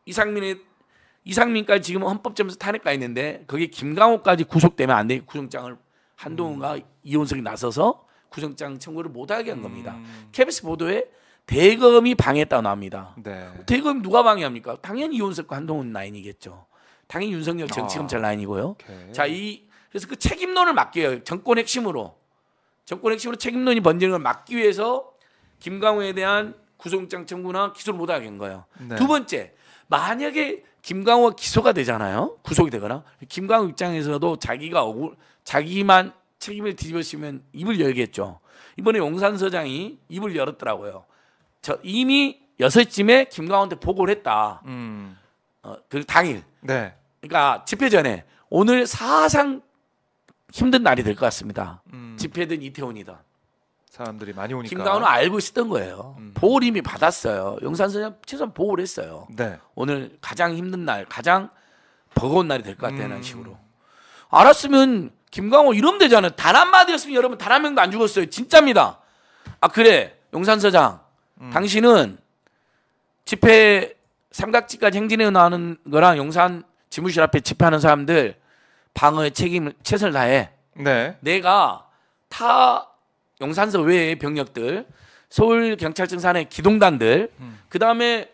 이상민이 이상민까지 지금 헌법재판소 탄핵가 있는데 거기 김강호까지 구속되면 안 되니 구속장을 한동훈과 음. 이혼석이 나서서 구속장 청구를 못하게 한 겁니다. 음. KBS 보도에 대검이 방해했다고 나옵니다. 네. 대검 누가 방해합니까? 당연히 이혼석과 한동훈 라인이겠죠. 당연히 윤석열 아. 정치검찰 아. 라인이고요. 오케이. 자, 이 그래서 그 책임론을 맡겨요. 정권 핵심으로 정권 핵심으로 책임론이 번지는 걸 막기 위해서 김강우에 대한 구속영장 청구나 기소를 못하게 한 거예요. 네. 두 번째, 만약에 김강우가 기소가 되잖아요. 구속이 되거나 김강우 입장에서도 자기가 억울, 자기만 책임을 뒤집어씌면 입을 열겠죠. 이번에 용산서장이 입을 열었더라고요. 저 이미 여섯쯤에 김강우한테 보고를 했다. 음. 어, 그 당일. 네. 그러니까 집회 전에 오늘 사상 힘든 날이 될 것 같습니다. 음. 집회든 이태원이든. 사람들이 많이 오니까. 김강훈은 알고 있었던 거예요. 음. 보호 이미 받았어요. 용산서장 최소한 보호를 했어요. 네. 오늘 가장 힘든 날, 가장 버거운 날이 될 것 같다는 음. 식으로. 알았으면 김강호 이러면 되잖아요. 단 한마디였으면 여러분 단 한 명도 안 죽었어요. 진짜입니다. 아 그래 용산서장 음. 당신은 집회 삼각지까지 행진해 나가는 거랑 용산 지무실 앞에 집회하는 사람들 방어의 책임을 최선을 다해. 네. 내가 타 용산서 외의 병력들, 서울 경찰청 산의 기동단들, 음. 그 다음에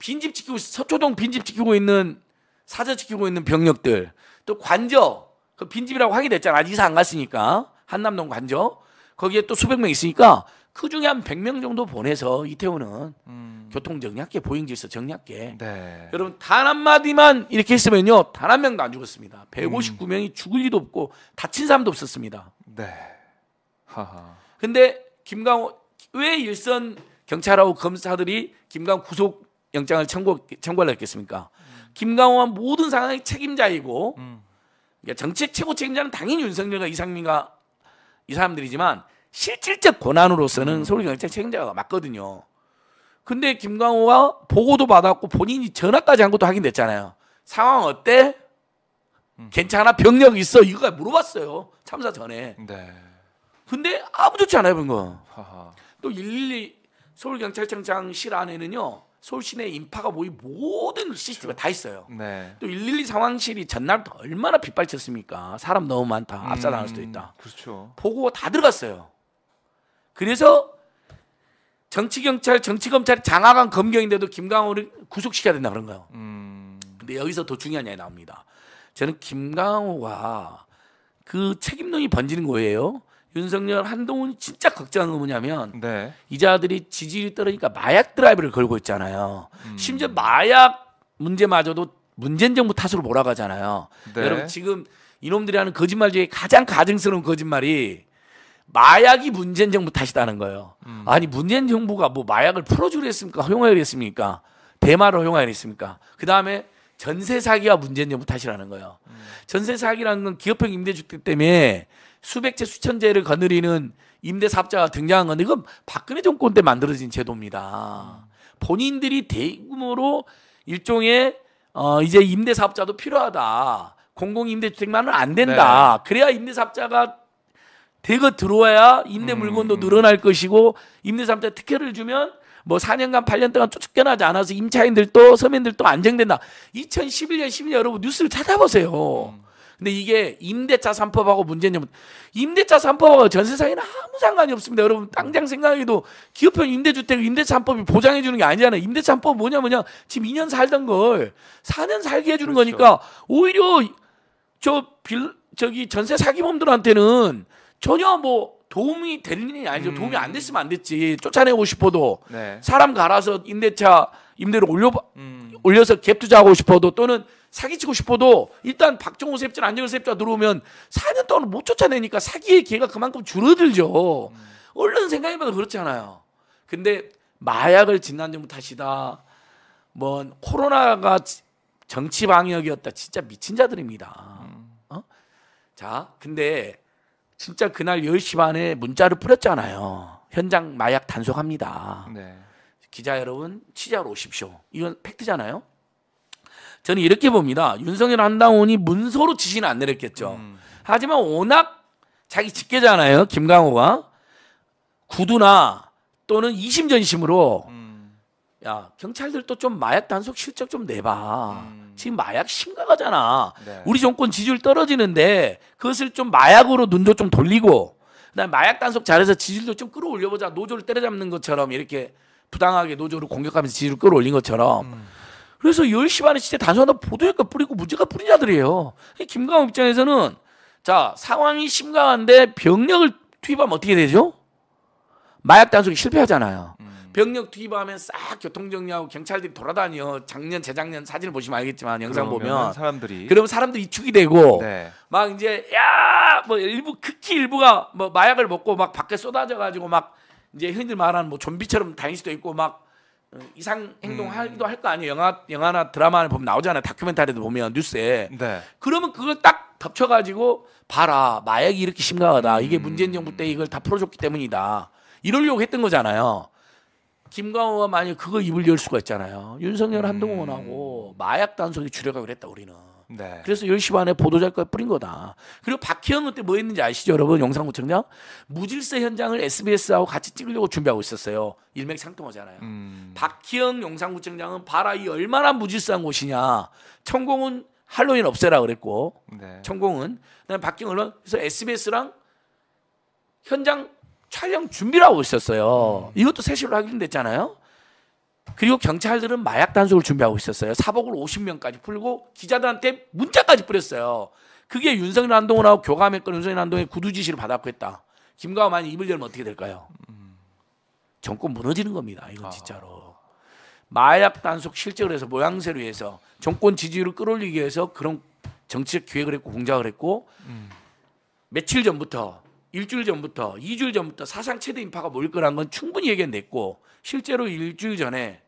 빈집 지키고 서초동 빈집 지키고 있는 사저 지키고 있는 병력들, 또 관저 그 빈집이라고 확인 됐잖아. 아직 이사 안 갔으니까 한남동 관저 거기에 또 수백 명 있으니까 그 중에 한 100명 정도 보내서 이태원은 음. 교통 정략계 보행 질서 정략계 네. 여러분 단 한마디만 이렇게 했으면요. 단 한 명도 안 죽었습니다. 159명이 음. 죽을 리도 없고 다친 사람도 없었습니다. 네. 하하. 근데 김강호 왜 일선 경찰하고 검사들이 김강호 구속 영장을 청구 청구하려 했겠습니까? 음. 김강호한 모든 상황의 책임자이고 음. 그러니까 정책 최고 책임자는 당연히 윤석열과 이상민과 이 사람들이지만 실질적 권한으로서는 음. 서울경찰 책임자가 맞거든요. 근데 김광호가 보고도 받았고 본인이 전화까지 한 것도 확인됐잖아요. 상황 어때? 음. 괜찮아? 병력 있어? 이거 가 물어봤어요. 참사 전에. 네. 근데 아무 좋지 않아요, 그거. 또112 서울경찰청장실 안에는요. 서울 시내 인파가 모인 모든 시스템이 다 있어요. 네. 또 112 상황실이 전날부터 얼마나 빗발쳤습니까? 사람 너무 많다. 압사당할 수도 음, 있다. 그렇죠. 보고 다 들어갔어요. 그래서 정치경찰, 정치검찰장하한 검경인데도 김강호를 구속시켜야 된다 그런 거예요. 음. 근데 여기서 더 중요한 이야기 나옵니다. 저는 김강호가 그 책임론이 번지는 거예요. 윤석열, 한동훈 진짜 걱정하는건 뭐냐면 네. 이 자들이 지지율이 떨어지니까 마약 드라이브를 걸고 있잖아요. 음. 심지어 마약 문제마저도 문재인 정부 탓으로 몰아가잖아요. 네. 여러분 지금 이놈들이 하는 거짓말 중에 가장 가증스러운 거짓말이 마약이 문재인 정부 탓이다는 거예요. 음. 아니 문재인 정부가 뭐 마약을 풀어주랬습니까? 허용하였습니까? 대마를 허용하였습니까? 그 다음에 전세 사기가 문재인 정부 탓이라는 거예요. 음. 전세 사기라는 건 기업형 임대주택 때문에 수백채 수천채를 거느리는 임대 사업자가 등장한 건데 이건 박근혜 정권 때 만들어진 제도입니다. 음. 본인들이 대규모로 일종의 어 이제 임대 사업자도 필요하다. 공공 임대주택만은 안 된다. 네. 그래야 임대 사업자가 대거 들어와야 임대 음, 물건도 음. 늘어날 것이고 임대 삼자 특혜를 주면 뭐 4년간 8년 동안 쫓겨나지 않아서 임차인들도 서민들도 안정된다. 2011년 12년 여러분 뉴스를 찾아보세요. 음. 근데 이게 임대차 삼법하고 문제냐면 임대차 삼법하고 전 세상에는 아무 상관이 없습니다. 여러분 당장 생각해도 기업형 임대주택 임대차 삼법이 보장해 주는 게 아니잖아요. 임대차 삼법 뭐냐 뭐냐 지금 2년 살던 걸 4년 살게 해 주는 그렇죠. 거니까 오히려 저 빌 저기 전세 사기범들한테는 전혀 뭐 도움이 되는 일이 아니죠. 음. 도움이 안 됐으면 안 됐지. 쫓아내고 싶어도 네. 사람 갈아서 임대차 임대료 올려 음. 올려서 갭 투자하고 싶어도 또는 사기치고 싶어도 일단 박정호 세입자, 안정호 세입자 들어오면 4년 동안 못 쫓아내니까 사기의 기회가 그만큼 줄어들죠. 음. 얼른 생각해봐도 그렇잖아요. 근데 마약을 진단정부 탓이다. 뭐 코로나가 정치 방역이었다. 진짜 미친 자들입니다. 음. 어? 자, 근데 진짜 그날 10시 반에 문자를 뿌렸잖아요. 현장 마약 단속합니다. 네. 기자 여러분 취재하러 오십시오. 이건 팩트잖아요. 저는 이렇게 봅니다. 윤석열 한당원이 문서로 지시는 안 내렸겠죠. 음. 하지만 워낙 자기 직계잖아요. 김강호가 구두나 또는 이심전심으로 음. 야 경찰들도 좀 마약 단속 실적 좀 내봐. 음. 지금 마약 심각하잖아. 네. 우리 정권 지지율 떨어지는데 그것을 좀 마약으로 눈도 좀 돌리고 그다음 마약 단속 잘해서 지지율도 좀 끌어올려보자. 노조를 때려잡는 것처럼 이렇게 부당하게 노조를 공격하면서 지지율 끌어올린 것처럼. 음. 그래서 10시 반에 진짜 단순하다 보도약과 뿌리고 문제가 뿌린 자들이에요. 김광욱 입장에서는 자 상황이 심각한데 병력을 투입하면 어떻게 되죠? 마약 단속이 실패하잖아요. 병력 투입하면 싹 교통 정리하고 경찰들이 돌아다녀. 작년 재작년 사진을 보시면 알겠지만 영상 보면 사람들이 그럼 사람들이 이축이 되고 네. 막 이제 야 뭐 일부 극히 일부가 뭐 마약을 먹고 막 밖에 쏟아져 가지고 막 이제 흔히들 말하는 뭐 좀비처럼 다닐 수도 있고 막 어, 이상 행동하기도 음. 할거 아니에요. 영화 영화나 드라마를 보면 나오잖아요. 다큐멘터리도 보면 뉴스에. 네. 그러면 그걸 딱 덮쳐가지고 봐라 마약이 이렇게 심각하다. 이게 음. 문재인 정부 때 이걸 다 풀어줬기 때문이다. 이러려고 했던 거잖아요. 김광호가 만약 그거 입을 열 수가 있잖아요. 윤석열 음. 한동훈하고 마약 단속이 력하가 그랬다 우리는. 네. 그래서 10시 반에 보도자료까 뿌린 거다. 그리고 박희영 그때 뭐 했는지 아시죠, 여러분? 영상구청장 무질서 현장을 SBS하고 같이 찍으려고 준비하고 있었어요. 일맥상통하잖아요. 음. 박희영 영상구청장은 봐라 이 얼마나 무질서한 곳이냐. 천공은 할로윈 없애라 그랬고, 네. 천공은 그다음 에 박희영 얼마 그래서 SBS랑 현장 촬영 준비를 하고 있었어요. 음. 이것도 세시로 확인됐잖아요. 그리고 경찰들은 마약 단속을 준비하고 있었어요. 사복을 50명까지 풀고 기자들한테 문자까지 뿌렸어요. 그게 윤석열 한동훈하고 교감했건 윤석열 한동훈의 구두 지시를 받았고 했다. 김가만이 입을 열면 어떻게 될까요? 음. 정권 무너지는 겁니다. 이건 아. 진짜로. 마약 단속 실적을 해서 모양새로 해서 정권 지지율을 끌어올리기 위해서 그런 정치적 기획을 했고 공작을 했고 음. 며칠 전부터 일주일 전부터, 2주일 전부터 사상 최대 인파가 모일 거란 건 충분히 예견됐고 실제로 일주일 전에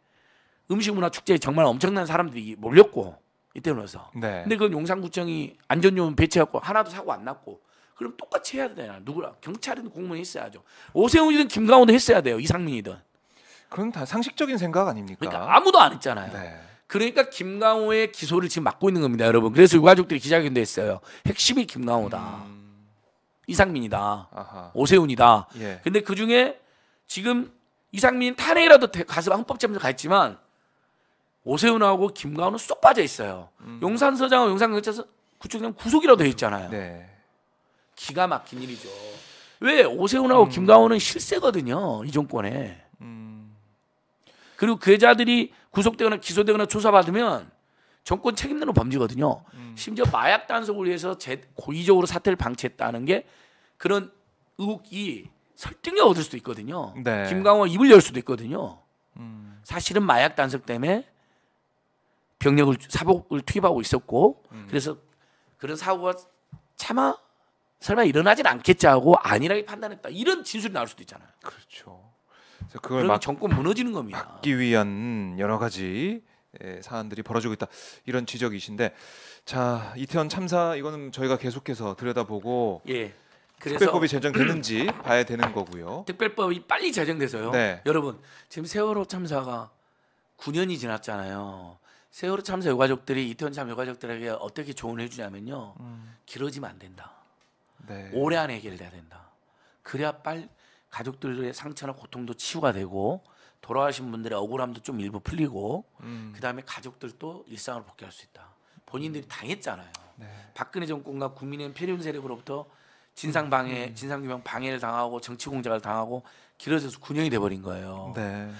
음식문화 축제에 정말 엄청난 사람들이 몰렸고 이때 로서 네. 근데 그건 용산구청이 안전요원 배치하고 하나도 사고 안 났고 그럼 똑같이 해야 되나 누구라 경찰은 공무원이 있어야죠 오세훈이든 김강호든 했어야 돼요 이상민이든 그건 다 상식적인 생각 아닙니까? 그러니까 아무도 안 했잖아요. 네. 그러니까 김강호의 기소를 지금 막고 있는 겁니다, 여러분. 그래서 유가족들이 기자회견도 했어요. 핵심이 김강호다. 음... 이상민이다. 아하. 오세훈이다. 예. 근데 그 중에 지금 이상민 탄핵이라도 가서 헌법재판소 가있지만 오세훈하고 김가훈은 쏙 빠져 있어요. 음. 용산서장하고 용산경찰서 구청장 구속이라도 돼 있잖아요. 네. 기가 막힌 일이죠. 왜 오세훈하고 음. 김가훈은 실세거든요. 이 정권에. 음. 그리고 그 여자들이 구속되거나 기소되거나 조사받으면 정권 책임론의 범죄거든요. 음. 심지어 마약 단속을 위해서 제, 고의적으로 사태를 방치했다는 게 그런 의혹이 설득력 얻을 수도 있거든요. 네. 김광호 입을 열 수도 있거든요. 음. 사실은 마약 단속 때문에 병력을 사복을 투입하고 있었고 음. 그래서 그런 사고가 차마 설마 일어나진 않겠지 하고 안일하게 판단했다 이런 진술이 나올 수도 있잖아요. 그렇죠. 그래서 그걸 막 정권 무너지는 겁니다. 막기 위한 여러 가지 예, 사안들이 벌어지고 있다 이런 지적이신데 자 이태원 참사 이거는 저희가 계속해서 들여다보고 예. 그래서 특별법이 제정되는지 봐야 되는 거고요. 특별법이 빨리 제정돼서요. 네. 여러분 지금 세월호 참사가 9년이 지났잖아요. 세월호 참사 유가족들이 이태원 참사 유가족들에게 어떻게 조언을 해주냐면요. 음. 길어지면 안 된다. 네. 올해 안에 해결돼야 된다. 그래야 빨리 가족들의 상처나 고통도 치유가 되고 돌아가신 분들의 억울함도 좀 일부 풀리고 음. 그다음에 가족들도 일상으로 복귀할 수 있다. 본인들이 음. 당했잖아요. 네. 박근혜 정권과 국민의힘 륜 세력으로부터 진상 음. 방해, 음. 진상 규명 방해를 당하고 정치 공작을 당하고 길어져서 군형이 돼 버린 거예요. 네.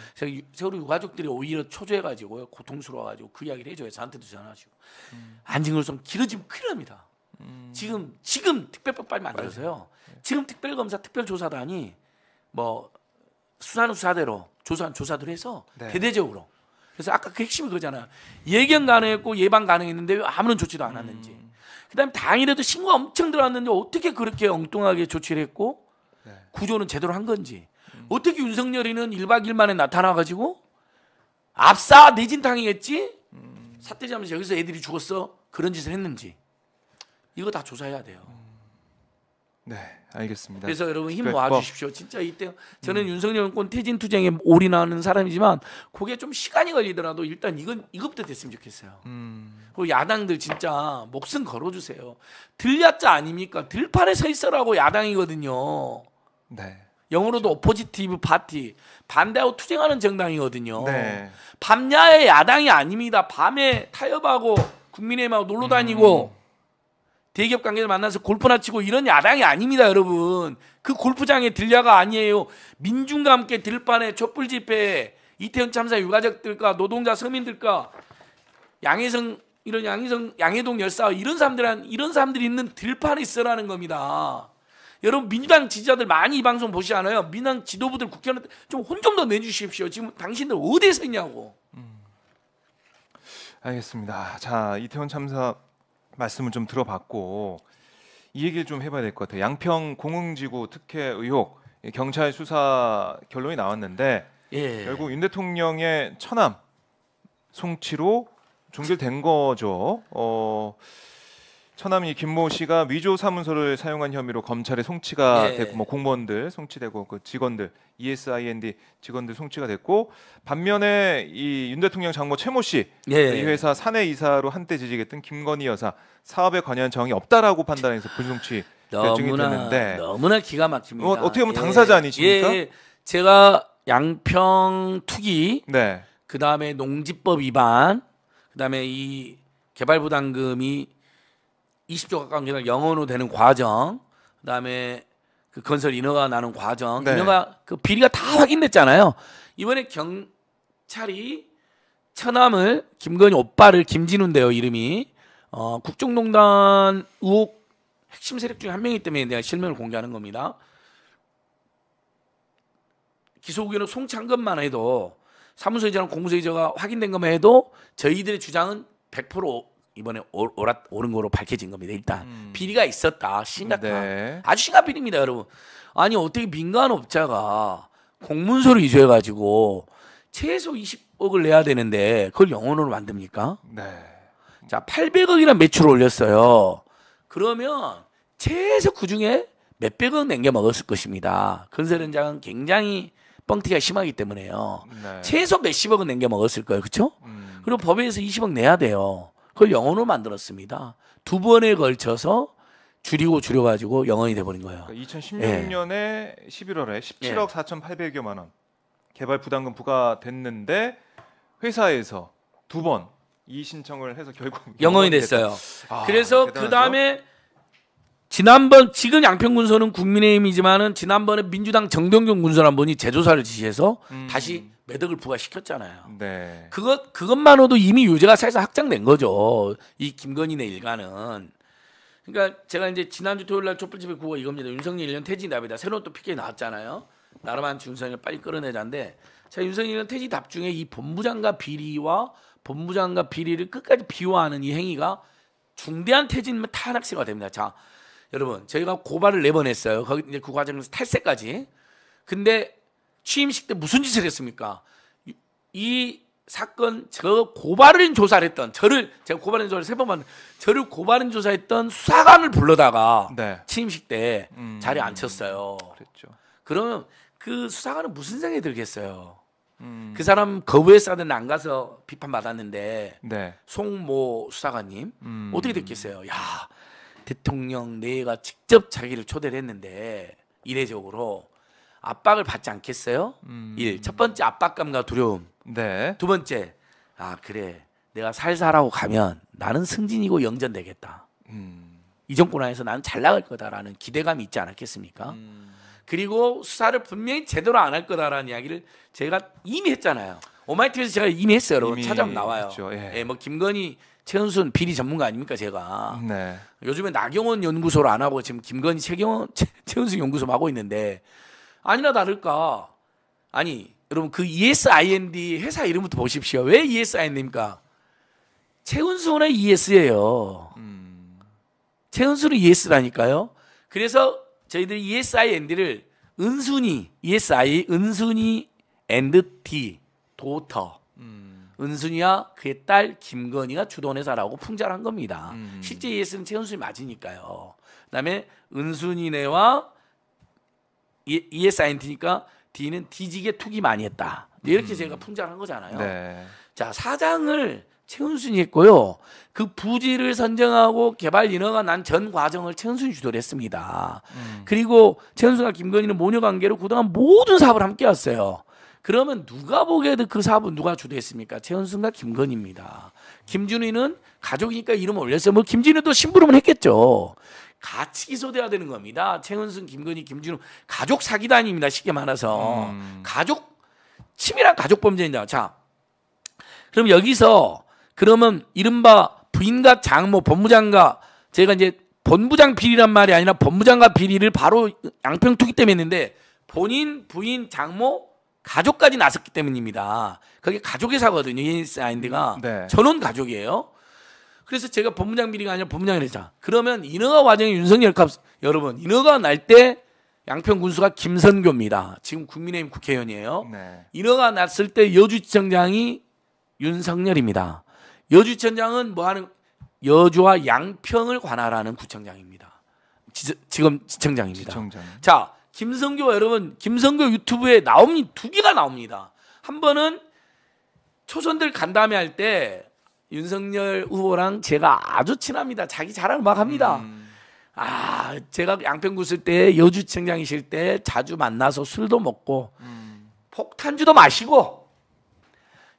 세월호 유가족들이 오히려 초조해 가지고 고통스러워 가지고 그 이야기를 해 줘요. 저한테도 전화하시고. 음. 안징을성 길어지면 큰일 납니다. 음. 지금 지금 특별법 빨리 만들어서요. 네. 지금 특별검사 특별조사단이 뭐 수사는 수사대로 조사 조사들 해서 네. 대대적으로. 그래서 아까 그 핵심이 그거잖아. 예견 가능했고 예방 가능했는데 왜 아무런 조치도 안 하는지. 음. 그다음에 당일에도 신고 엄청 들어왔는데 어떻게 그렇게 엉뚱하게 조치를 했고 네. 구조는 제대로 한 건지. 음. 어떻게 윤석열이는 1박 2일 만에 나타나 가지고 압사 내진탕이겠지? 음. 사퇴지하면서 여기서 애들이 죽었어. 그런 짓을 했는지. 이거 다 조사해야 돼요. 음. 네, 알겠습니다. 그래서 여러분 힘그러니 뭐 모아주십시오. 진짜 이때 저는 음. 윤석열 권퇴진 투쟁에 올인하는 사람이지만 그게 좀 시간이 걸리더라도 일단 이건 이것부터 됐으면 좋겠어요. 음. 그리고 야당들 진짜 목숨 걸어주세요. 들야자 아닙니까? 들판에 서 있어라고 야당이거든요. 네. 영어로도 오포지티브 파티 반대하고 투쟁하는 정당이거든요. 네. 밤야의 야당이 아닙니다. 밤에 타협하고 국민의힘하고 놀러 다니고. 음. 대기업 관계를 만나서 골프나 치고 이런 야당이 아닙니다, 여러분. 그 골프장에 들려가 아니에요. 민중과 함께 들판에 촛불 집회, 이태원 참사 유가족들과 노동자 서민들과 양해성 이런 양해성 양해동 열사 이런 사람들한 이런 사람들이 있는 들판에 있으라는 겁니다. 여러분 민주당 지지자들 많이 이 방송 보시지 않아요? 민주당 지도부들 국회의원 좀혼 좀 더 내주십시오. 지금 당신들 어디에서 있냐고. 음. 알겠습니다. 자 이태원 참사 말씀을 좀 들어봤고 이 얘기를 좀 해봐야 될 것 같아요. 양평 공흥지구 특혜 의혹 경찰 수사 결론이 나왔는데 예. 결국 윤 대통령의 처남 송치로 종결된 거죠. 어, 처남이 김모 씨가 위조 사문서를 사용한 혐의로 검찰에 송치가 예. 됐고 뭐 공무원들 송치되고 그 직원들 ESIND 직원들 송치가 됐고 반면에 이 윤 대통령 장모 최모 씨이 예. 예. 회사 사내 이사로 한때 재직했던 김건희 여사 사업에 관여한 정이 없다라고 판단해서 불송치 결정이 됐는데 너무나 기가 막힙니다. 어, 떻게 보면 예. 당사자 아니십니까? 예, 예. 제가 양평 투기 네. 그다음에 농지법 위반 그다음에 이 개발부담금이 20조 가까운 기를 영원으로 되는 과정, 그다음에 그 건설 인허가 나는 과정, 네. 인허가 그 비리가 다 확인됐잖아요. 이번에 경찰이 처남을 김건희 오빠를 김진우인데요, 이름이 어, 국정농단 의혹 핵심 세력 중에 한 명이기 때문에 내가 실명을 공개하는 겁니다. 기소 의견은 송창건만 해도 사무소 이자랑 공소 이자가 확인된 것만 해도 저희들의 주장은 100% 이번에 오라, 오른 거로 밝혀진 겁니다. 일단 음. 비리가 있었다. 심각한 네. 아주 심각한 비리입니다, 여러분. 아니 어떻게 민간 업자가 공문서를 이수해가지고 최소 20억을 내야 되는데 그걸 영원으로 만듭니까? 네. 자, 800억이란 매출을 올렸어요. 그러면 최소 그 중에 몇백억 남겨 먹었을 것입니다. 건설현장은 굉장히 뻥튀기가 심하기 때문에요. 네. 최소 몇십억은 남겨 먹었을 거예요. 그렇죠? 음. 그리고 법에서 20억 내야 돼요. 그걸 영혼으로 만들었습니다. 두 번에 걸쳐서 줄이고 줄여가지고 영원이 돼버린 거예요. 2016년에 11월에 17억 4,800여만 원 개발 부담금 부과됐는데 회사에서 두 번 이 신청을 해서 결국 영원이 됐어요. 아, 그래서 그 다음에 지난번 지금 양평 군소는 국민의힘이지만은 지난번에 민주당 정병준 군소 한 분이 재조사를 지시해서 음. 다시 매덕을 부과시켰잖아요. 네. 그것 그것만으로도 이미 유죄가 사실상 확장된 거죠. 이 김건희네 일가는. 그러니까 제가 이제 지난주 토요일 날촛불집회 구호 이겁니다. 윤석열 1년 퇴진 답이다. 새로운 또 PK 나왔잖아요. 나름 한 윤석열 빨리 끌어내자인데 자 윤석열 1년 퇴진 답 중에 이 본부장과 비리와 본부장과 비리를 끝까지 비호하는 이 행위가 중대한 퇴진 탄핵세가 됩니다. 자 여러분 저희가 고발을 네 번 했어요. 거기 이제 그 과정에서 탈세까지. 근데 취임식 때 무슨 짓을 했습니까? 이 사건 저 고발인 조사를 했던 저를 제가 고발인 조사를 세 번만 저를 고발인 조사했던 수사관을 불러다가 네. 취임식 때 음, 자리에 앉혔어요. 그랬죠. 그러면 그 수사관은 무슨 생각이 들겠어요? 음. 그 사람 거부했어야 되는데 안 가서 비판 받았는데 네. 송모 수사관님 음. 어떻게 됐겠어요? 야 대통령 내가 직접 자기를 초대를 했는데 이례적으로 압박을 받지 않겠어요? 음. 일, 첫 번째 압박감과 두려움. 네. 두 번째, 아 그래, 내가 살살하고 가면 나는 승진이고 영전되겠다. 음. 이 정권 안에서 나는 잘 나갈 거다라는 기대감이 있지 않았겠습니까? 음. 그리고 수사를 분명히 제대로 안 할 거다라는 이야기를 제가 이미 했잖아요. 오마이티에서 제가 이미 했어요. 여러분 이미 찾아 나와요. 그렇죠. 예. 예, 뭐 김건희 최은순 비리 전문가 아닙니까 제가 네. 요즘에 나경원 연구소를 안 하고 지금 김건희 최경원 최, 최은순 연구소 하고 있는데 아니나 다를까. 아니, 여러분 그 ESIND 회사 이름부터 보십시오. 왜 ESIND입니까? 최은수원의 ES예요. 음. 최은수는 ES라니까요. 그래서 저희들이 ESIND를 은순이 ESI 은순이 a n D D, 도터 은순이와 그의 딸 김건희가 주도원 회사라고 풍자를 한 겁니다. 음. 실제 ES는 최은순이 맞으니까요. 그다음에 은순이네와 ESINT니까 D는 뒤지게 투기 많이 했다. 이렇게 음. 제가 풍자한 거잖아요. 네. 자, 사장을 최은순이 했고요. 그 부지를 선정하고 개발 인허가 난 전 과정을 최은순이 주도를 했습니다. 음. 그리고 최은순과 김건희는 모녀 관계로 그동안 모든 사업을 함께 했어요. 그러면 누가 보기도그 사업은 누가 주도했습니까? 최은순과 김건희입니다. 김준희는 가족이니까 이름 올렸어요. 뭐 김진희도 심부름을 했겠죠. 같이 기소돼야 되는 겁니다. 최은순, 김건희, 김준우 가족 사기단입니다. 쉽게 말해서 음. 가족 치밀한 가족 범죄입니다. 자, 그럼 여기서 그러면 이른바 부인과 장모, 법무장과 제가 이제 본부장 비리란 말이 아니라 법무장과 비리를 바로 양평투기 때문에 했는데 본인, 부인, 장모, 가족까지 나섰기 때문입니다. 그게 가족의 사거든요. 인사인드가 네. 전원 가족이에요. 그래서 제가 본부장 비리가 아니라 본부장이 되자. 그러면 인허가 과정에 윤석열 갑 여러분, 인허가 날 때 양평 군수가 김선교입니다. 지금 국민의힘 국회의원이에요. 네. 인허가 났을 때여주청장이 윤석열입니다. 여주청장은뭐 하는, 여주와 양평을 관할하는 구청장입니다. 지, 지금 지청장입니다. 지청장. 자, 김성교 여러분, 김성교 유튜브에 나옵니다. 두 개가 나옵니다. 한 번은 초선들 간담회 할때 윤석열 후보랑 제가 아주 친합니다. 자기 자랑 막 합니다. 음. 아, 제가 양평구 있을 때 여주청장이실 때 자주 만나서 술도 먹고 음. 폭탄주도 마시고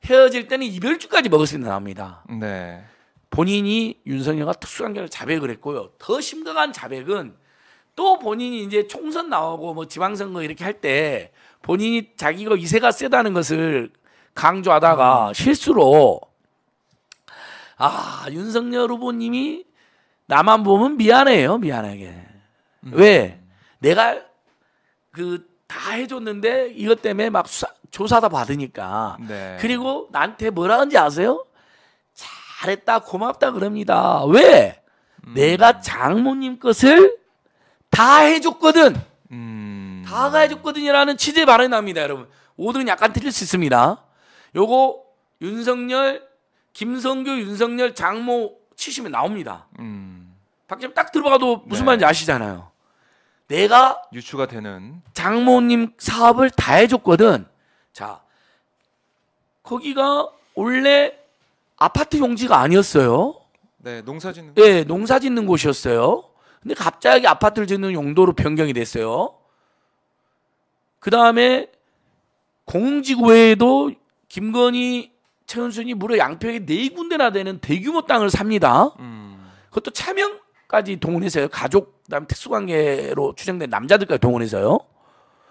헤어질 때는 이별주까지 먹었습니다. 을입니다 네. 본인이 윤석열과 특수한 결을 자백을 했고요. 더 심각한 자백은 또 본인이 이제 총선 나오고 뭐 지방선거 이렇게 할 때 본인이 자기가 이세가 세다는 것을 강조하다가 음. 실수로 아 윤석열 후보님이 나만 보면 미안해요 미안하게 음. 왜 내가 그 다 해줬는데 이것 때문에 막 수사, 조사다 받으니까 네. 그리고 나한테 뭐라 하는지 아세요? 잘했다 고맙다 그럽니다 왜 음. 내가 장모님 것을 다 해줬거든 음. 다 해줬거든이라는 취지의 발언이 납니다 여러분 오늘은 약간 틀릴 수 있습니다 요거 윤석열 김성교, 윤석열, 장모 치시면 나옵니다. 음. 박지원 딱 들어봐도 무슨 네. 말인지 아시잖아요. 내가 유추가 되는 장모님 사업을 다 해줬거든. 자, 거기가 원래 아파트 용지가 아니었어요. 네, 농사 짓는. 네, 농사 짓는 곳이었어요. 근데 갑자기 아파트를 짓는 용도로 변경이 됐어요. 그 다음에 공직 외에도 김건희 최은순이 무려 양평에 네 군데나 되는 대규모 땅을 삽니다. 음. 그것도 차명까지 동원해서요. 가족, 그다음 특수관계로 추정된 남자들까지 동원해서요.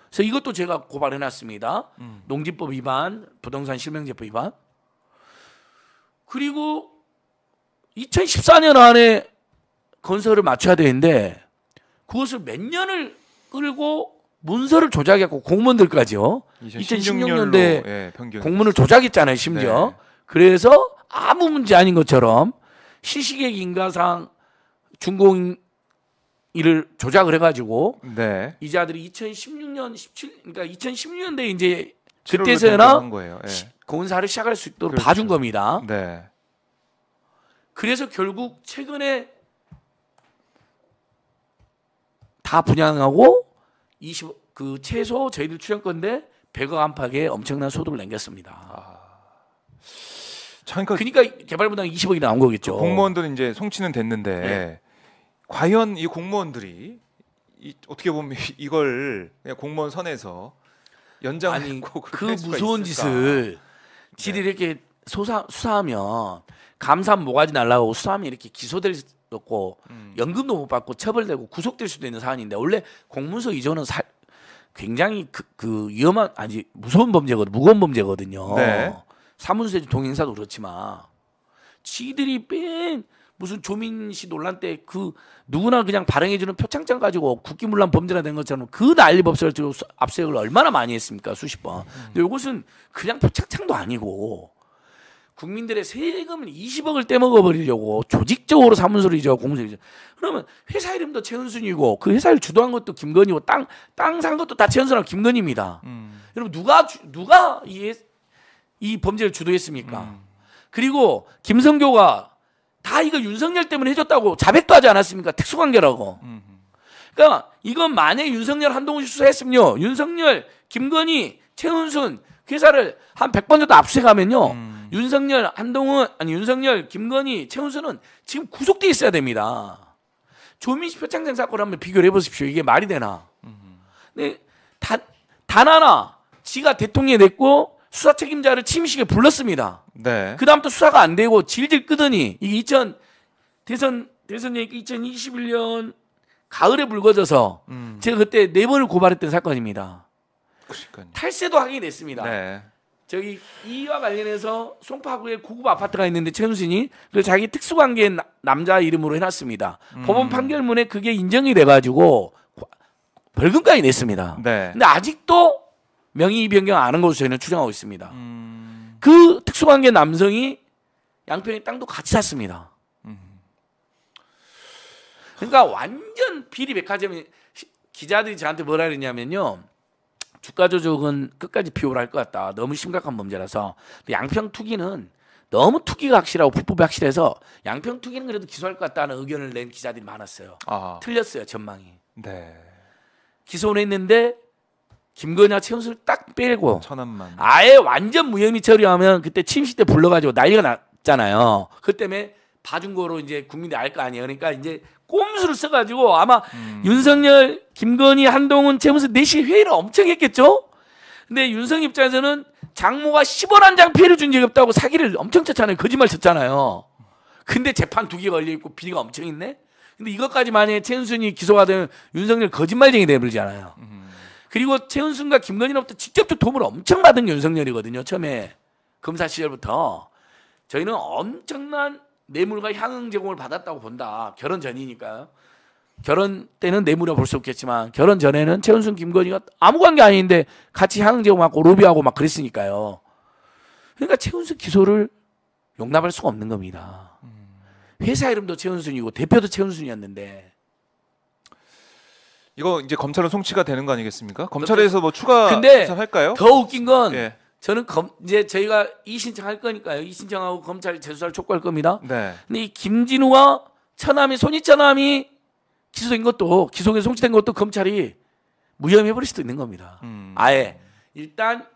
그래서 이것도 제가 고발해놨습니다. 음. 농지법 위반, 부동산 실명제법 위반. 그리고 2014년 안에 건설을 맞춰야 되는데 그것을 몇 년을 끌고 문서를 조작했고 공무원들까지요. 2016년도에 예, 공문을 조작했잖아요, 심지어. 네. 그래서 아무 문제 아닌 것처럼 시식의 인가상 중공 이를 조작을 해가지고 네. 이자들이 2016년 17 그러니까 2016년대 이제 그때서나 야 예. 공사를 시작할 수 있도록 그렇죠. 봐준 겁니다. 네. 그래서 결국 최근에 다 분양하고 20, 그 최소 저희들 출연건데 100억 안팎의 엄청난 소득을 남겼습니다 아... 그러니까, 그러니까 개발분당 20억이 나온 거겠죠. 그 공무원들은 이제 송치는 됐는데 네. 과연 이 공무원들이 이, 어떻게 보면 이걸 공무원 선에서 연장하고 그 무서운 있을까? 짓을 네. 지들이 네. 이렇게 소사, 수사하면 감사 모가지 날라고 수사하면 이렇게 기소될 없고 음. 연금도 못 받고 처벌되고 구속될 수도 있는 사안인데 원래 공문서 이전은 살 굉장히 그, 그 위험한 아니 무서운 범죄거든 무거운 범죄거든요. 네. 사문서에 동행사도 그렇지만 지들이 뺀 무슨 조민 씨 논란 때 그 누구나 그냥 발행해주는 표창장 가지고 국기문란 범죄가된 것처럼 그 난리 법석을 들고 압색을 얼마나 많이 했습니까 수십 번. 음. 근데 이것은 그냥 표창장도 아니고 국민들의 세금을 20억을 떼먹어 버리려고 조직적으로 사무소를 이제 공무소를 이제 그러면 회사 이름도 최은순이고 그 회사를 주도한 것도 김건희고 땅 땅 산 것도 다 최은순하고 김건희입니다. 음. 여러분 누가 주, 누가 이, 이 범죄를 주도했습니까? 음. 그리고 김성교가 다 이거 윤석열 때문에 해줬다고 자백도 하지 않았습니까? 특수관계라고. 음. 그러니까 이건 만약에 윤석열 한동훈 수사했으면요. 윤석열, 김건희, 최은순 그 회사를 한 100번 정도 압수해가면요. 음. 윤석열, 한동훈, 아니 윤석열, 김건희, 최은수는 지금 구속돼 있어야 됩니다. 조민식 표창장 사건 을 한번 비교를 해보십시오. 이게 말이 되나? 근데 단, 단 하나 지가 대통령이 됐고 수사 책임자를 침식에 불렀습니다. 네. 그 다음부터 수사가 안 되고 질질 끄더니 이게 2000 대선 대선 얘기 2021년 가을에 불거져서 음. 제가 그때 네 번을 고발했던 사건입니다. 그러니까요. 탈세도 하게 됐습니다. 네. 저기 이와 관련해서 송파구에 구급 아파트가 있는데 최순신이 그 자기 특수관계 남자 이름으로 해놨습니다. 음. 법원 판결문에 그게 인정이 돼가지고 벌금까지 냈습니다. 네. 근데 아직도 명의 변경 안 한 것으로 저희는 추정하고 있습니다. 음. 그 특수관계 남성이 양평의 땅도 같이 샀습니다. 음. 그러니까 완전 비리 백화점이 기자들이 저한테 뭐라 그랬냐면요. 주가 조정은 끝까지 비호할것 같다. 너무 심각한 범죄라서 양평 투기는 너무 투기가 확실하고 불법이 확실해서 양평 투기는 그래도 기소할 것 같다는 의견을 낸 기자들이 많았어요. 아. 틀렸어요 전망이. 네. 기소는 했는데 김건희와 최은수를 딱 빼고 천안만. 아예 완전 무혐의 처리하면 그때 침시 때 불러가지고 난리가 났잖아요. 그 때문에 봐준 거로 이제 국민들이 알 거 아니에요. 그러니까 이제 꼼수를 써가지고 아마 음. 윤석열, 김건희, 한동훈 재무수 4시 회의를 엄청 했겠죠? 근데 윤석 입장에서는 장모가 10원 한 장 피해를 준 적이 없다고 사기를 엄청 쳤잖아요. 거짓말 쳤잖아요. 근데 재판 두 개 걸려있고 비리가 엄청 있네? 근데 이것까지 만약에 최은순이 기소가 되면 윤석열 거짓말쟁이 되어버리잖아요 음. 그리고 최은순과 김건희로부터 직접적 도움을 엄청 받은 윤석열이거든요. 처음에 검사 시절부터. 저희는 엄청난 뇌물과 향응 제공을 받았다고 본다. 결혼 전이니까. 결혼 때는 뇌물이라 볼수 없겠지만 결혼 전에는 최은순 김건희가 아무 관계 아닌데 같이 향응 제공하고 로비하고 막 그랬으니까요. 그러니까 최은순 기소를 용납할 수가 없는 겁니다. 음. 회사 이름도 최은순이고 대표도 최은순이었는데 이거 이제 검찰은 송치가 되는 거 아니겠습니까? 검찰에서 뭐 추가 근데 할까요? 더 웃긴 건 예. 저는 검, 이제 저희가 이 신청할 거니까요. 이 신청하고 검찰 재수사를 촉구할 겁니다. 네. 근데 이 김진우와 처남이 손이처남이 기소된 것도 기소에 송치된 것도 검찰이 무혐의해 버릴 수도 있는 겁니다. 음. 아예 일단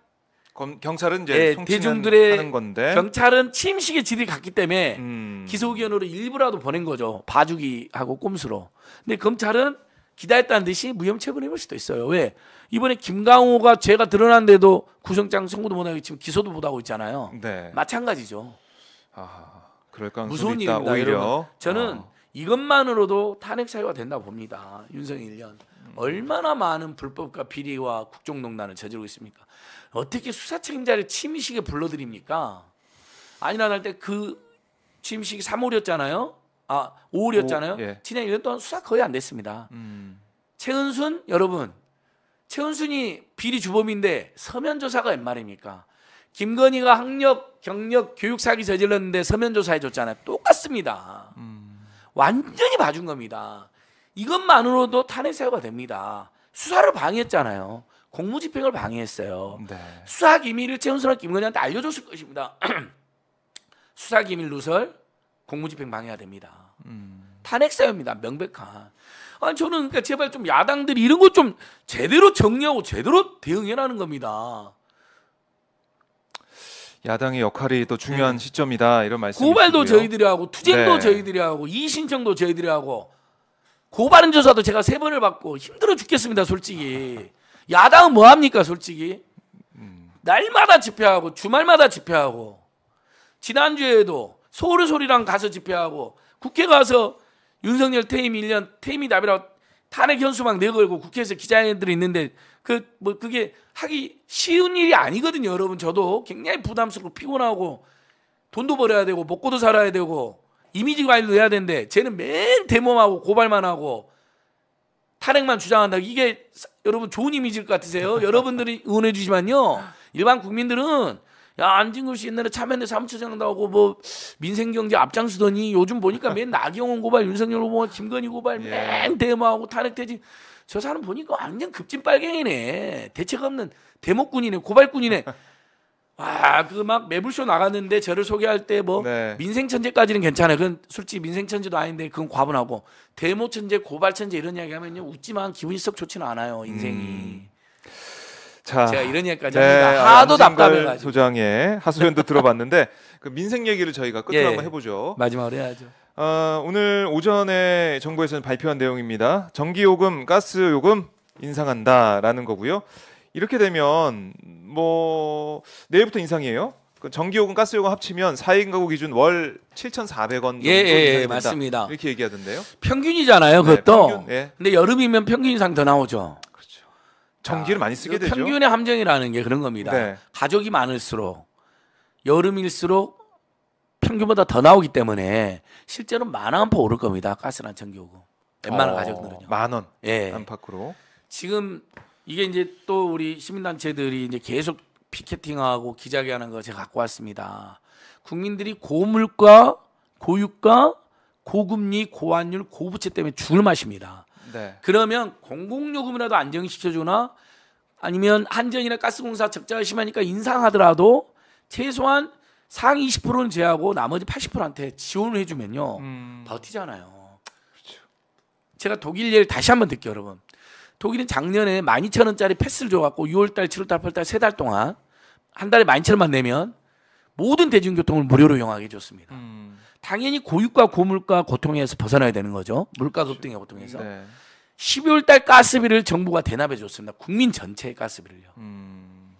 검, 경찰은 이제 예, 대중들의 경찰은 침식의 질이 같기 때문에 음. 기소 의견으로 일부라도 보낸 거죠. 봐주기하고 꼼수로. 근데 검찰은 기다렸다는 듯이 무혐체부를 해볼 수도 있어요. 왜? 이번에 김강호가 죄가 드러난데도 구성장 청구도 못하고 지금 기소도 못하고 있잖아요. 네. 마찬가지죠. 아, 그럴 가능성이 무서운 있다. 일입니다. 오히려 여러분. 저는 아. 이것만으로도 탄핵 사유가 된다 고 봅니다. 윤석열 1년. 얼마나 많은 불법과 비리와 국정농단을 저지르고 있습니까? 어떻게 수사 책임자를 침의식에 불러들입니까? 아니나 날때그 침의식이 3월이었잖아요. 아 5월이었잖아요. 예. 지난 1년 동안 수사 거의 안 됐습니다. 음. 최은순 여러분, 최은순이 비리 주범인데 서면 조사가 웬 말입니까? 김건희가 학력, 경력, 교육 사기 저질렀는데 서면 조사해 줬잖아요. 똑같습니다. 음. 완전히 봐준 겁니다. 이것만으로도 탄핵 사유가 됩니다. 수사를 방해했잖아요. 공무집행을 방해했어요. 네. 수사 기밀을 최은순과 김건희한테 알려줬을 것입니다. 수사 기밀 누설, 공무집행 방해가 됩니다. 음. 탄핵 사유입니다. 명백한. 아 저는 그러니까 제발 좀 야당들이 이런 것좀 제대로 정리하고 제대로 대응해라는 겁니다. 야당의 역할이 또 중요한 네. 시점이다 이런 말씀. 고발도 저희들이 하고 투쟁도 네. 저희들이 하고 이신청도 저희들이 하고 고발인 조사도 제가 세 번을 받고 힘들어 죽겠습니다 솔직히. 야당은 뭐 합니까 솔직히? 음. 날마다 집회하고 주말마다 집회하고 지난주에도 소울의소리랑 가서 집회하고 국회 가서 윤석열 퇴임 1년 퇴임이 답이라고 탄핵 현수 막 내걸고 국회에서 기자회견들이 있는데 그 뭐 그게 하기 쉬운 일이 아니거든요, 여러분. 저도 굉장히 부담스럽고 피곤하고 돈도 벌어야 되고 먹고도 살아야 되고 이미지 관리도 해야 되는데 쟤는 맨 데모하고 고발만 하고 탄핵만 주장한다. 이게 여러분 좋은 이미지일 것 같으세요? 여러분들이 응원해 주시면요 일반 국민들은 야 안진걸 씨 옛날에 참여연대 사무처장 나오고 뭐 민생경제 앞장서더니 요즘 보니까 맨 나경원 고발, 윤석열 후보, 김건희 고발, 예. 맨 대마하고 탄핵되지저 사람 보니까 완전 급진 빨갱이네. 대책 없는 대목군이네, 고발군이네. 와, 그 막 매불쇼 나갔는데 저를 소개할 때뭐 네. 민생천재까지는 괜찮아요. 그건 솔직히 민생천재도 아닌데 그건 과분하고 대모천재, 고발천재 이런 이야기 하면요. 웃지만 기분이 썩 좋지는 않아요, 인생이. 음. 자, 제가 이런 얘기까지 네, 합니다. 아, 하도 답답해가지고 소장의 하소연도 네. 들어봤는데 그 민생 얘기를 저희가 끝으로 예, 예, 한번 해보죠. 마지막으로 해야죠. 어, 오늘 오전에 정부에서 발표한 내용입니다. 전기요금, 가스요금 인상한다라는 거고요. 이렇게 되면 뭐 내일부터 인상이에요. 그 전기요금, 가스요금 합치면 4인 가구 기준 월 7,400원 정도 예, 예, 예 맞습니다. 이렇게 얘기하던데요. 평균이잖아요, 그것도. 네, 평균, 예. 근데 여름이면 평균 이상 더 나오죠. 정기를 많이 쓰게 되죠. 평균의 함정이라는 게 그런 겁니다. 네. 가족이 많을수록 여름일수록 평균보다 더 나오기 때문에 실제로 만원 안팎 오를 겁니다. 가스나 전기요금. 웬만한 어, 가족들은요. 만 원. 예. 안팎으로. 지금 이게 이제 또 우리 시민단체들이 이제 계속 피켓팅하고 기자회견하는 거 제가 갖고 왔습니다. 국민들이 고물가, 고유가, 고금리, 고환율, 고부채 때문에 죽을 맛입니다. 네. 그러면 공공요금이라도 안정시켜주나 아니면 한전이나 가스공사 적자가 심하니까 인상하더라도 최소한 상 20%는 제하고 나머지 80%한테 지원을 해주면요 음. 버티잖아요. 그렇죠. 제가 독일 예를 다시 한번 듣게요 여러분. 독일은 작년에 12,000원짜리 패스를 줘갖고 6월달, 7월달, 8월달 세 달 동안 한 달에 12,000원만 내면 모든 대중교통을 무료로 이용하게 해줬습니다. 음. 당연히 고유가, 고물가 고통에서 벗어나야 되는 거죠. 물가 그렇죠. 급등의 고통에서. 네. 12월 달 가스비를 정부가 대납해 줬습니다. 국민 전체의 가스비를요. 음...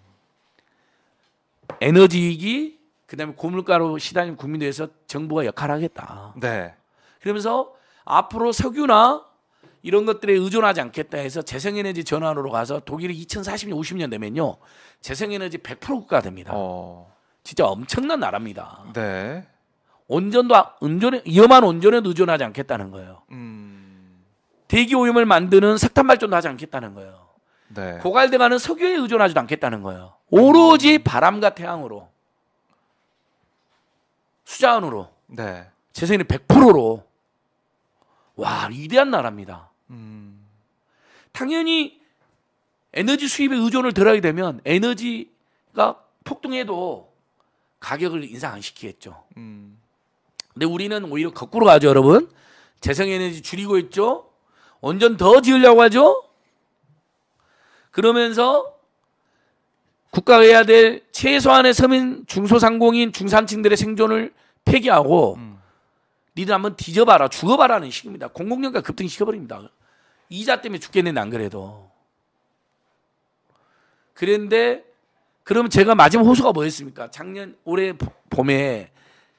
에너지 위기, 그다음에 고물가로 시달리 국민들에서 정부가 역할을 하겠다. 네. 그러면서 앞으로 석유나 이런 것들에 의존하지 않겠다 해서 재생에너지 전환으로 가서 독일이 2040년 50년 되면요. 재생에너지 100% 국가 됩니다. 어... 진짜 엄청난 나라입니다. 네. 온전도 온전에 위험한 온전에 의존하지 않겠다는 거예요. 음... 대기 오염을 만드는 석탄 발전도 하지 않겠다는 거예요. 네. 고갈돼가는 석유에 의존하지도 않겠다는 거예요. 오로지 바람과 태양으로 수자원으로 네. 재생이 100%로 와 위대한 나라입니다. 음. 당연히 에너지 수입에 의존을 덜하게 되면 에너지가 폭등해도 가격을 인상 안 시키겠죠. 음. 근데 우리는 오히려 거꾸로 가죠, 여러분. 재생에너지 줄이고 있죠. 온전 더 지으려고 하죠? 그러면서 국가가 해야 될 최소한의 서민 중소상공인 중산층들의 생존을 폐기하고 음. 니들 한번 뒤져봐라 죽어봐라는 식입니다. 공공연가 급등시켜버립니다. 이자 때문에 죽겠는데 안 그래도. 그런데 그러 제가 마지막 호소가 뭐였습니까? 작년 올해 봄에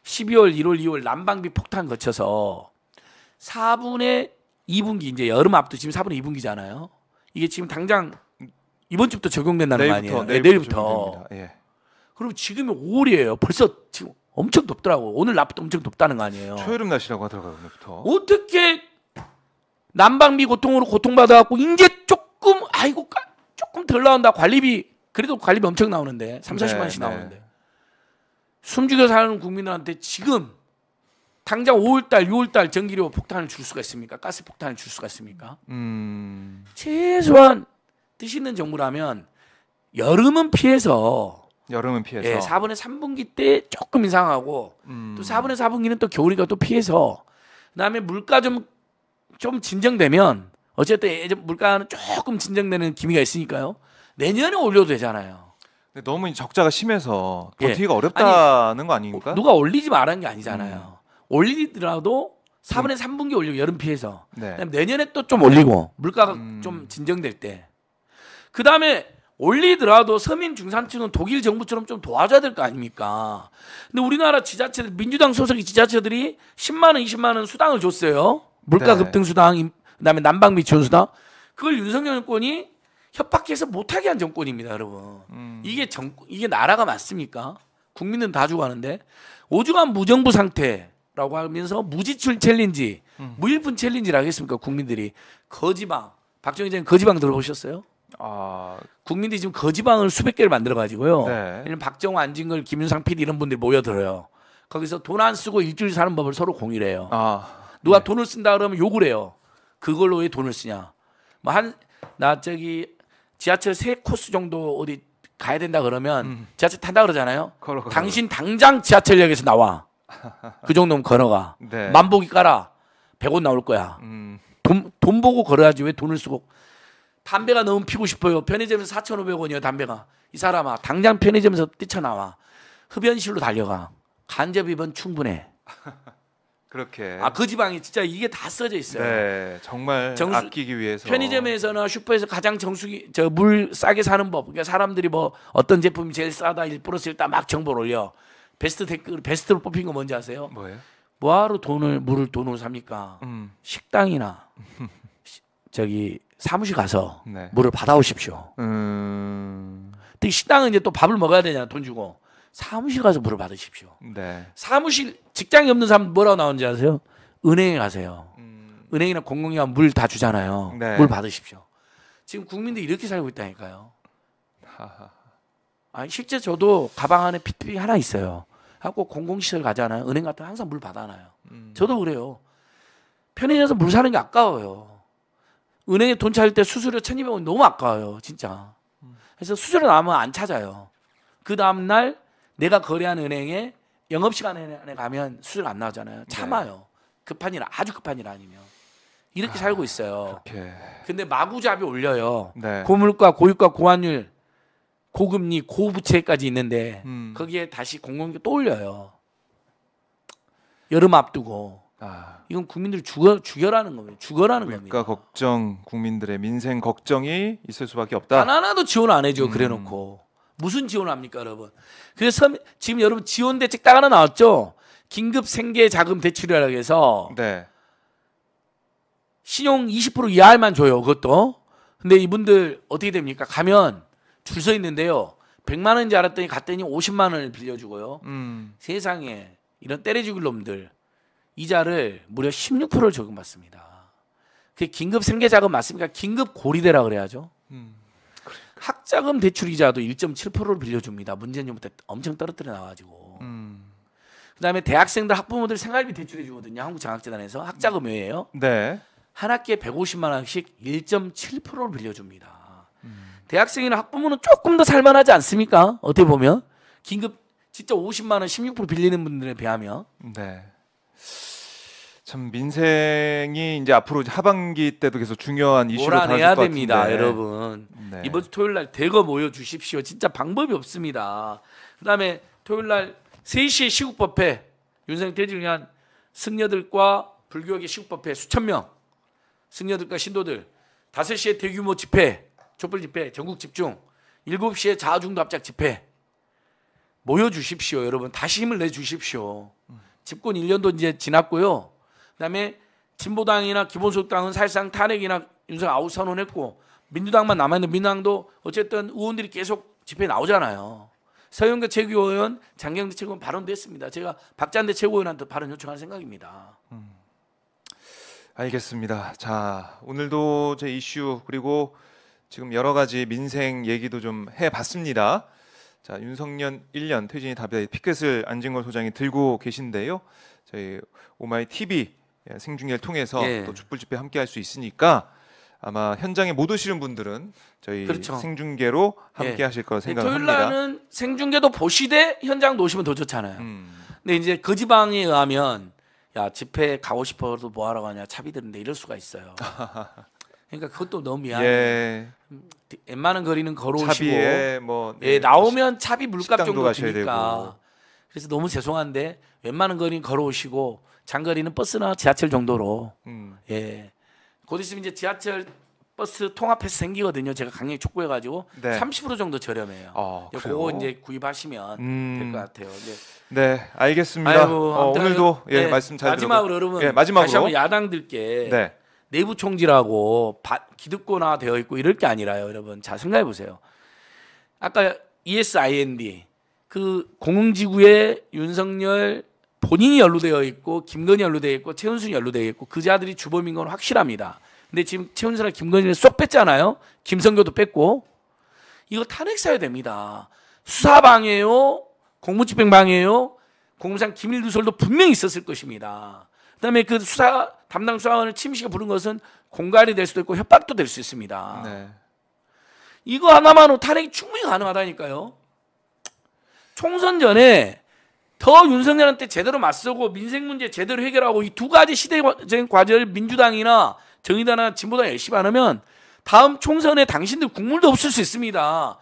12월, 1월, 2월 난방비 폭탄 거쳐서 4분의 2분기 이제 여름 앞도 지금 4분의 2분기잖아요. 이게 지금 당장 이번 주부터 적용된다는 내일부터, 거 아니에요? 내일부터. 네, 내일부터. 예. 그럼 지금이 5월이에요. 벌써 지금 엄청 덥더라고. 오늘 낮부터 엄청 덥다는 거 아니에요? 초여름 날씨라고 하더라고요. 오늘부터. 어떻게 난방비 고통으로 고통받아갖고 이제 조금 아이고 조금 덜 나온다. 관리비 그래도 관리비 엄청 나오는데 3, 40만 원씩 네, 네, 나오는데 숨죽여 사는 국민들한테 지금 당장 5월달, 6월달 전기료 폭탄을 줄 수가 있습니까? 가스 폭탄을 줄 수가 있습니까? 음... 최소한 뜻 있는 정부라면 여름은 피해서 여름은 피해서 예, 4분의 3분기 때 조금 이상하고 음... 또 4분의 4분기는 또 겨울이가 또 피해서 그다음에 물가 좀좀 좀 진정되면 어쨌든 예전 물가는 조금 진정되는 기미가 있으니까요. 내년에 올려도 되잖아요. 근데 너무 적자가 심해서 버티기가 예. 어렵다는 아니, 거 아닙니까? 누가 올리지 말한 게 아니잖아요. 음. 올리더라도 4분의 음. 3분기 올리고 여름 피해서 네. 내년에 또좀 네. 올리고 물가가 음. 좀 진정될 때 그다음에 올리더라도 서민 중산층은 독일 정부처럼 좀 도와줘야 될 거 아닙니까? 근데 우리나라 지자체들 민주당 소속의 지자체들이 10만 원, 20만 원 수당을 줬어요. 물가 네. 급등 수당, 그다음에 난방비 지원 수당. 그걸 윤석열 정권이 협박해서 못하게 한 정권입니다, 여러분. 음. 이게 정 이게 나라가 맞습니까? 국민은 다죽어가는데 오죽한 무정부 상태 라고 하면서 무지출 챌린지, 음. 무일푼 챌린지라 하겠습니까? 국민들이 거지방, 박정희 전 거지방 들어보셨어요? 아... 국민들이 지금 거지방을 수백 개를 만들어 가지고요. 네. 박정우, 안진걸, 김윤상 PD 이런 분들이 모여들어요. 거기서 돈 안 쓰고 일주일 사는 법을 서로 공유해요. 아... 누가 네. 돈을 쓴다 그러면 욕을 해요. 그걸로 왜 돈을 쓰냐? 뭐한나 저기 지하철 세 코스 정도 어디 가야 된다 그러면 음. 지하철 탄다 그러잖아요. 걸어, 걸어. 당신 당장 지하철역에서 나와. 그 정도면 걸어가. 네. 만보기 깔아. 100원 나올 거야. 음. 돈, 돈 보고 걸어야지 왜 돈을 쓰고. 담배가 너무 피고 싶어요. 편의점에서 4,500원이요, 담배가. 이 사람아, 당장 편의점에서 뛰쳐나와. 흡연실로 달려가. 간접입은 충분해. 그렇게. 아, 그 지방이 진짜 이게 다 써져 있어요. 네, 정말 정수, 아끼기 위해서. 편의점에서나 슈퍼에서 가장 정수기 저 물 싸게 사는 법. 그러니까 사람들이 뭐 어떤 제품이 제일 싸다 1 플러스 1다 막 정보를 올려. 베스트 댓글 베스트로 뽑힌 거 뭔지 아세요? 뭐예요? 뭐하러 돈을 물을 돈으로 삽니까? 음. 식당이나 시, 저기 사무실 가서 네. 물을 받아오십시오. 음. 근데 그 식당은 이제 또 밥을 먹어야 되잖아 돈 주고 사무실 가서 물을 받으십시오. 네. 사무실 직장이 없는 사람 뭐라고 나오는지 아세요? 은행에 가세요. 음. 은행이나 공공기관 물다 주잖아요. 네. 물 받으십시오. 지금 국민들이 이렇게 살고 있다니까요. 하하. 아, 실제 저도 가방 안에 피트병 하나 있어요. 하고 공공시설 가잖아요. 은행 같은 항상 물 받아놔요. 음. 저도 그래요. 편의점에서 물 사는 게 아까워요. 은행에 돈 찾을 때 수수료 1 2 0 0원 너무 아까워요. 진짜. 그래서 수수료 나오면안 찾아요. 그 다음날 내가 거래한 은행에 영업시간 안에 가면 수수료 안 나오잖아요. 네. 참아요. 급한 일, 아주 급한 일 아니면. 이렇게 아, 살고 있어요. 그렇게. 근데 마구잡이 올려요. 네. 고물가, 고유가, 고환율 고금리 고부채까지 있는데 음. 거기에 다시 공공기 또 올려요. 여름 앞두고 아. 이건 국민들 죽어 죽여라는 겁니다. 죽어라는 그러니까 겁니다. 그러니까 걱정 국민들의 민생 걱정이 있을 수밖에 없다. 단 하나도 지원 안 해줘. 음. 그래놓고 무슨 지원합니까, 여러분? 그래서 지금 여러분 지원 대책 딱 하나 나왔죠. 긴급 생계 자금 대출이라고 해서 네. 신용 20% 이하만 줘요. 그것도. 근데 이분들 어떻게 됩니까? 가면 줄서 있는데요. 100만 원인지 알았더니 갔더니 50만 원을 빌려주고요. 음. 세상에 이런 때려죽을 놈들 이자를 무려 16%를 적용받습니다. 그게 긴급 생계 자금 맞습니까? 긴급 고리대라 그래야죠. 음. 학자금 대출 이자도 1.7%를 빌려줍니다. 문재인 정부 때 엄청 떨어뜨려 나가지고. 음. 그다음에 대학생들 학부모들 생활비 대출해 주거든요. 한국장학재단에서 학자금 외에요. 네. 한 학기에 150만 원씩 1.7%를 빌려줍니다. 음. 대학생이나 학부모는 조금 더 살만하지 않습니까? 어떻게 보면 긴급 진짜 50만 원 16% 빌리는 분들에 비하면 네. 참 민생이 이제 앞으로 하반기 때도 계속 중요한 이슈로 다뤄질 것 됩니다, 같은데. 여러분. 네. 이번 주 토요일 날 대거 모여 주십시오. 진짜 방법이 없습니다. 그다음에 토요일 날 3시에 시국법회 윤생 태진을 위한 승려들과 불교계 시국법회 수천 명 승려들과 신도들 5시에 대규모 집회 촛불 집회 전국 집중 7시에 자중도 합작 집회 모여 주십시오 여러분 다시 힘을 내 주십시오 집권 1년도 이제 지났고요 그다음에 진보당이나 기본소득당은 사실상 탄핵이나 윤석 아웃 선언했고 민주당만 남아있는 민주당도 어쨌든 의원들이 계속 집회 나오잖아요 서영교 최고위원 장경대 최고위원 발언도 했습니다 제가 박찬대 최고위원한테 발언 요청할 생각입니다 음. 알겠습니다. 자, 오늘도 제 이슈 그리고 지금 여러 가지 민생 얘기도 좀 해봤습니다. 자, 윤석열 1년 퇴진이 답이다. 피켓을 안진걸 소장이 들고 계신데요. 저희 오마이 TV 생중계를 통해서 예. 또 촛불 집회 함께 할 수 있으니까 아마 현장에 못 오시는 분들은 저희 그렇죠. 생중계로 예. 함께 하실 거라 예, 생각합니다. 토요일 날은 생중계도 보시되 현장 오시면 더 좋잖아요. 음. 근데 이제 그 지방에 의하면 야 집회 가고 싶어도 뭐하러 가냐 차비 드는데 이럴 수가 있어요. 그러니까 그것도 너무 미안해. 예. 음, 웬만한 거리는 걸어오시고 차비에 뭐 예, 네, 예, 나오면 차비 물값 정도 드니까. 그래서 너무 죄송한데 웬만한 거리는 걸어오시고 장거리는 버스나 지하철 정도로 음. 예. 곧 있으면 이제 지하철 버스 통합해서 생기거든요. 제가 강력히 촉구해가지고 네. 30% 정도 저렴해요. 어, 그거 이제 구입하시면 음. 될것 같아요. 이제 네. 네, 알겠습니다. 아이고, 어, 오늘도 예, 네, 말씀 잘 마지막으로 들어보. 여러분 예, 마지막으로 다시 한번 야당들께 네. 내부 총질하고 기득권화 되어 있고 이럴 게 아니라요, 여러분. 자, 생각해 보세요. 아까 ESIND 그 공흥지구에 윤석열 본인이 연루되어 있고 김건희 연루되어 있고 최은순이 연루되어 있고 그 자들이 주범인 건 확실합니다. 근데 지금 최은순이 김건희를 쏙 뺐잖아요. 김성교도 뺐고 이거 탄핵사야 됩니다. 수사방해요, 공무집행방해요, 공무상 기밀누설도 분명히 있었을 것입니다. 그다음에 그 수사 담당 수사관을 침시켜 부른 것은 공갈이 될 수도 있고 협박도 될 수 있습니다. 네. 이거 하나만으로 탄핵이 충분히 가능하다니까요. 총선 전에 더 윤석열한테 제대로 맞서고 민생 문제 제대로 해결하고 이 두 가지 시대적인 과제를 민주당이나 정의당이나 진보당 열심히 안 하면 다음 총선에 당신들 국물도 없을 수 있습니다.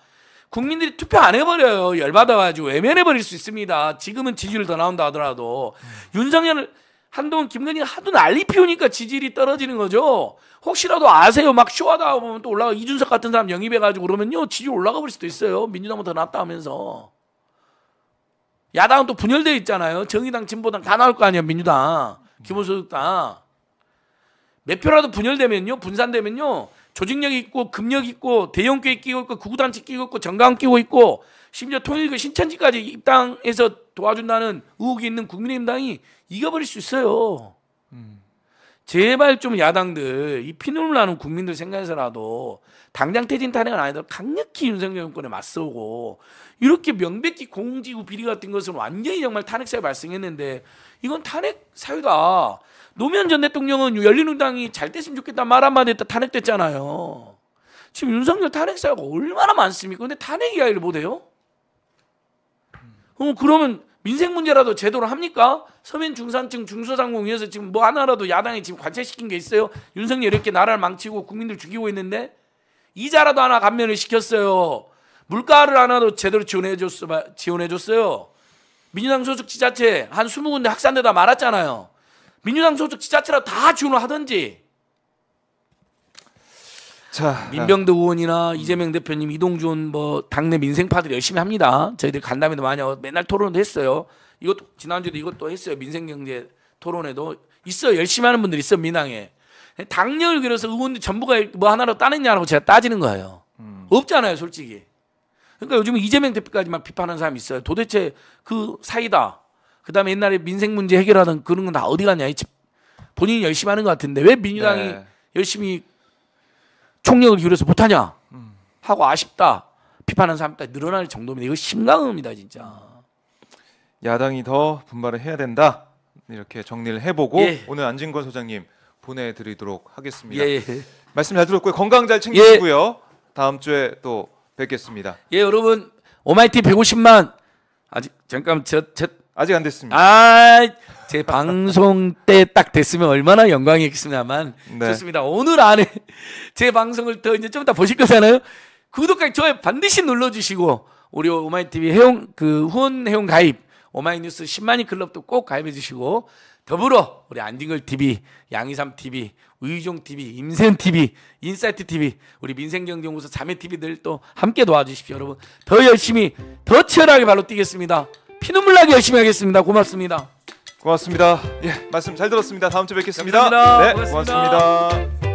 국민들이 투표 안 해버려요. 열받아가지고 외면해버릴 수 있습니다. 지금은 지지율 더 나온다 하더라도. 윤석열 한동안 김건희가 하도 난리 피우니까 지지율이 떨어지는 거죠. 혹시라도 아세요. 막 쇼하다 보면 또 올라가 이준석 같은 사람 영입해가지고 그러면요 지지율 올라가 버릴 수도 있어요. 민주당보다 낫다 하면서 야당은 또 분열돼 있잖아요. 정의당, 진보당 다 나올 거 아니에요. 민주당, 기본소득당 몇 표라도 분열되면요, 분산되면요 조직력 있고 금력 있고 대형교회 끼고 있고 구구단체 끼고 있고 정강 끼고 있고 심지어 통일교 그 신천지까지 입당해서 도와준다는 의혹이 있는 국민의힘당이 이겨버릴 수 있어요. 음. 제발 좀 야당들 이 피눈물 나는 국민들 생각해서라도 당장 퇴진 탄핵은 아니더라도 강력히 윤석열 정권에 맞서고 이렇게 명백히 공지구 비리 같은 것은 완전히 정말 탄핵 사유 발생했는데 이건 탄핵 사유다. 노무현 전 대통령은 열린우당이 잘 됐으면 좋겠다 말 한마디 했다 탄핵됐잖아요. 지금 윤석열 탄핵 사유가 얼마나 많습니까? 근데 탄핵 이야기를 못해요? 어, 그러면 민생 문제라도 제대로 합니까? 서민 중산층 중소상공 위에서 지금 뭐 하나라도 야당이 지금 관찰시킨게 있어요? 윤석열 이렇게 나라를 망치고 국민들 죽이고 있는데 이자라도 하나 감면을 시켰어요. 물가를 하나도 제대로 지원해 줬어 지원해 줬어요. 민주당 소속 지자체 한 20군데 확산되다 말았잖아요. 민주당 소속 지자체라도 다 지원을 하든지 자, 아. 민병대 의원이나 이재명 대표님, 이동준 뭐 당내 민생파들 열심히 합니다. 저희들 간담회도 많이 하고 맨날 토론도 했어요. 이것도 지난주도 이것도 했어요. 민생경제 토론에도 있어 열심히 하는 분들 있어 민항에 당력을 그려서 의원들 전부가 뭐 하나로 따느냐라고 제가 따지는 거예요. 음. 없잖아요, 솔직히. 그러니까 요즘 이재명 대표까지만 비판하는 사람이 있어요. 도대체 그 사이다. 그다음에 옛날에 민생 문제 해결하던 그런 건 다 어디 갔냐? 본인이 열심히 하는 것 같은데 왜 민주당이 네. 열심히 총력을 기울여서 못하냐 음. 하고 아쉽다 비판하는 사람까지 늘어날 정도입니다 이거 심각합니다 진짜. 야당이 더 분발을 해야 된다 이렇게 정리를 해보고 예. 오늘 안진권 소장님 보내드리도록 하겠습니다. 예. 예. 말씀 잘 들었고요 건강 잘 챙기시고요 예. 다음 주에 또 뵙겠습니다. 예 여러분 오마이티 150만 아직 잠깐 저, 저 아직 안 됐습니다. 아제 방송 때 딱 됐으면 얼마나 영광이겠습니다만 네. 좋습니다. 오늘 안에 제 방송을 더 이제 좀 이따 보실 거잖아요. 구독하기 좋아요 반드시 눌러주시고 우리 오마이TV 회원 그 후원 회원 가입 오마이뉴스 10만인 클럽도 꼭 가입해 주시고 더불어 우리 안진걸 TV, 양이삼 TV, 우종 TV, 임센 TV, 인사이트 TV, 우리 민생경제연구소 자매 TV들 또 함께 도와주십시오, 여러분. 더 열심히, 더 치열하게 발로 뛰겠습니다. 피눈물 나게 열심히 하겠습니다. 고맙습니다. 고맙습니다. 예, 말씀 잘 들었습니다. 다음 주에 뵙겠습니다. 감사합니다. 네, 고맙습니다. 고맙습니다.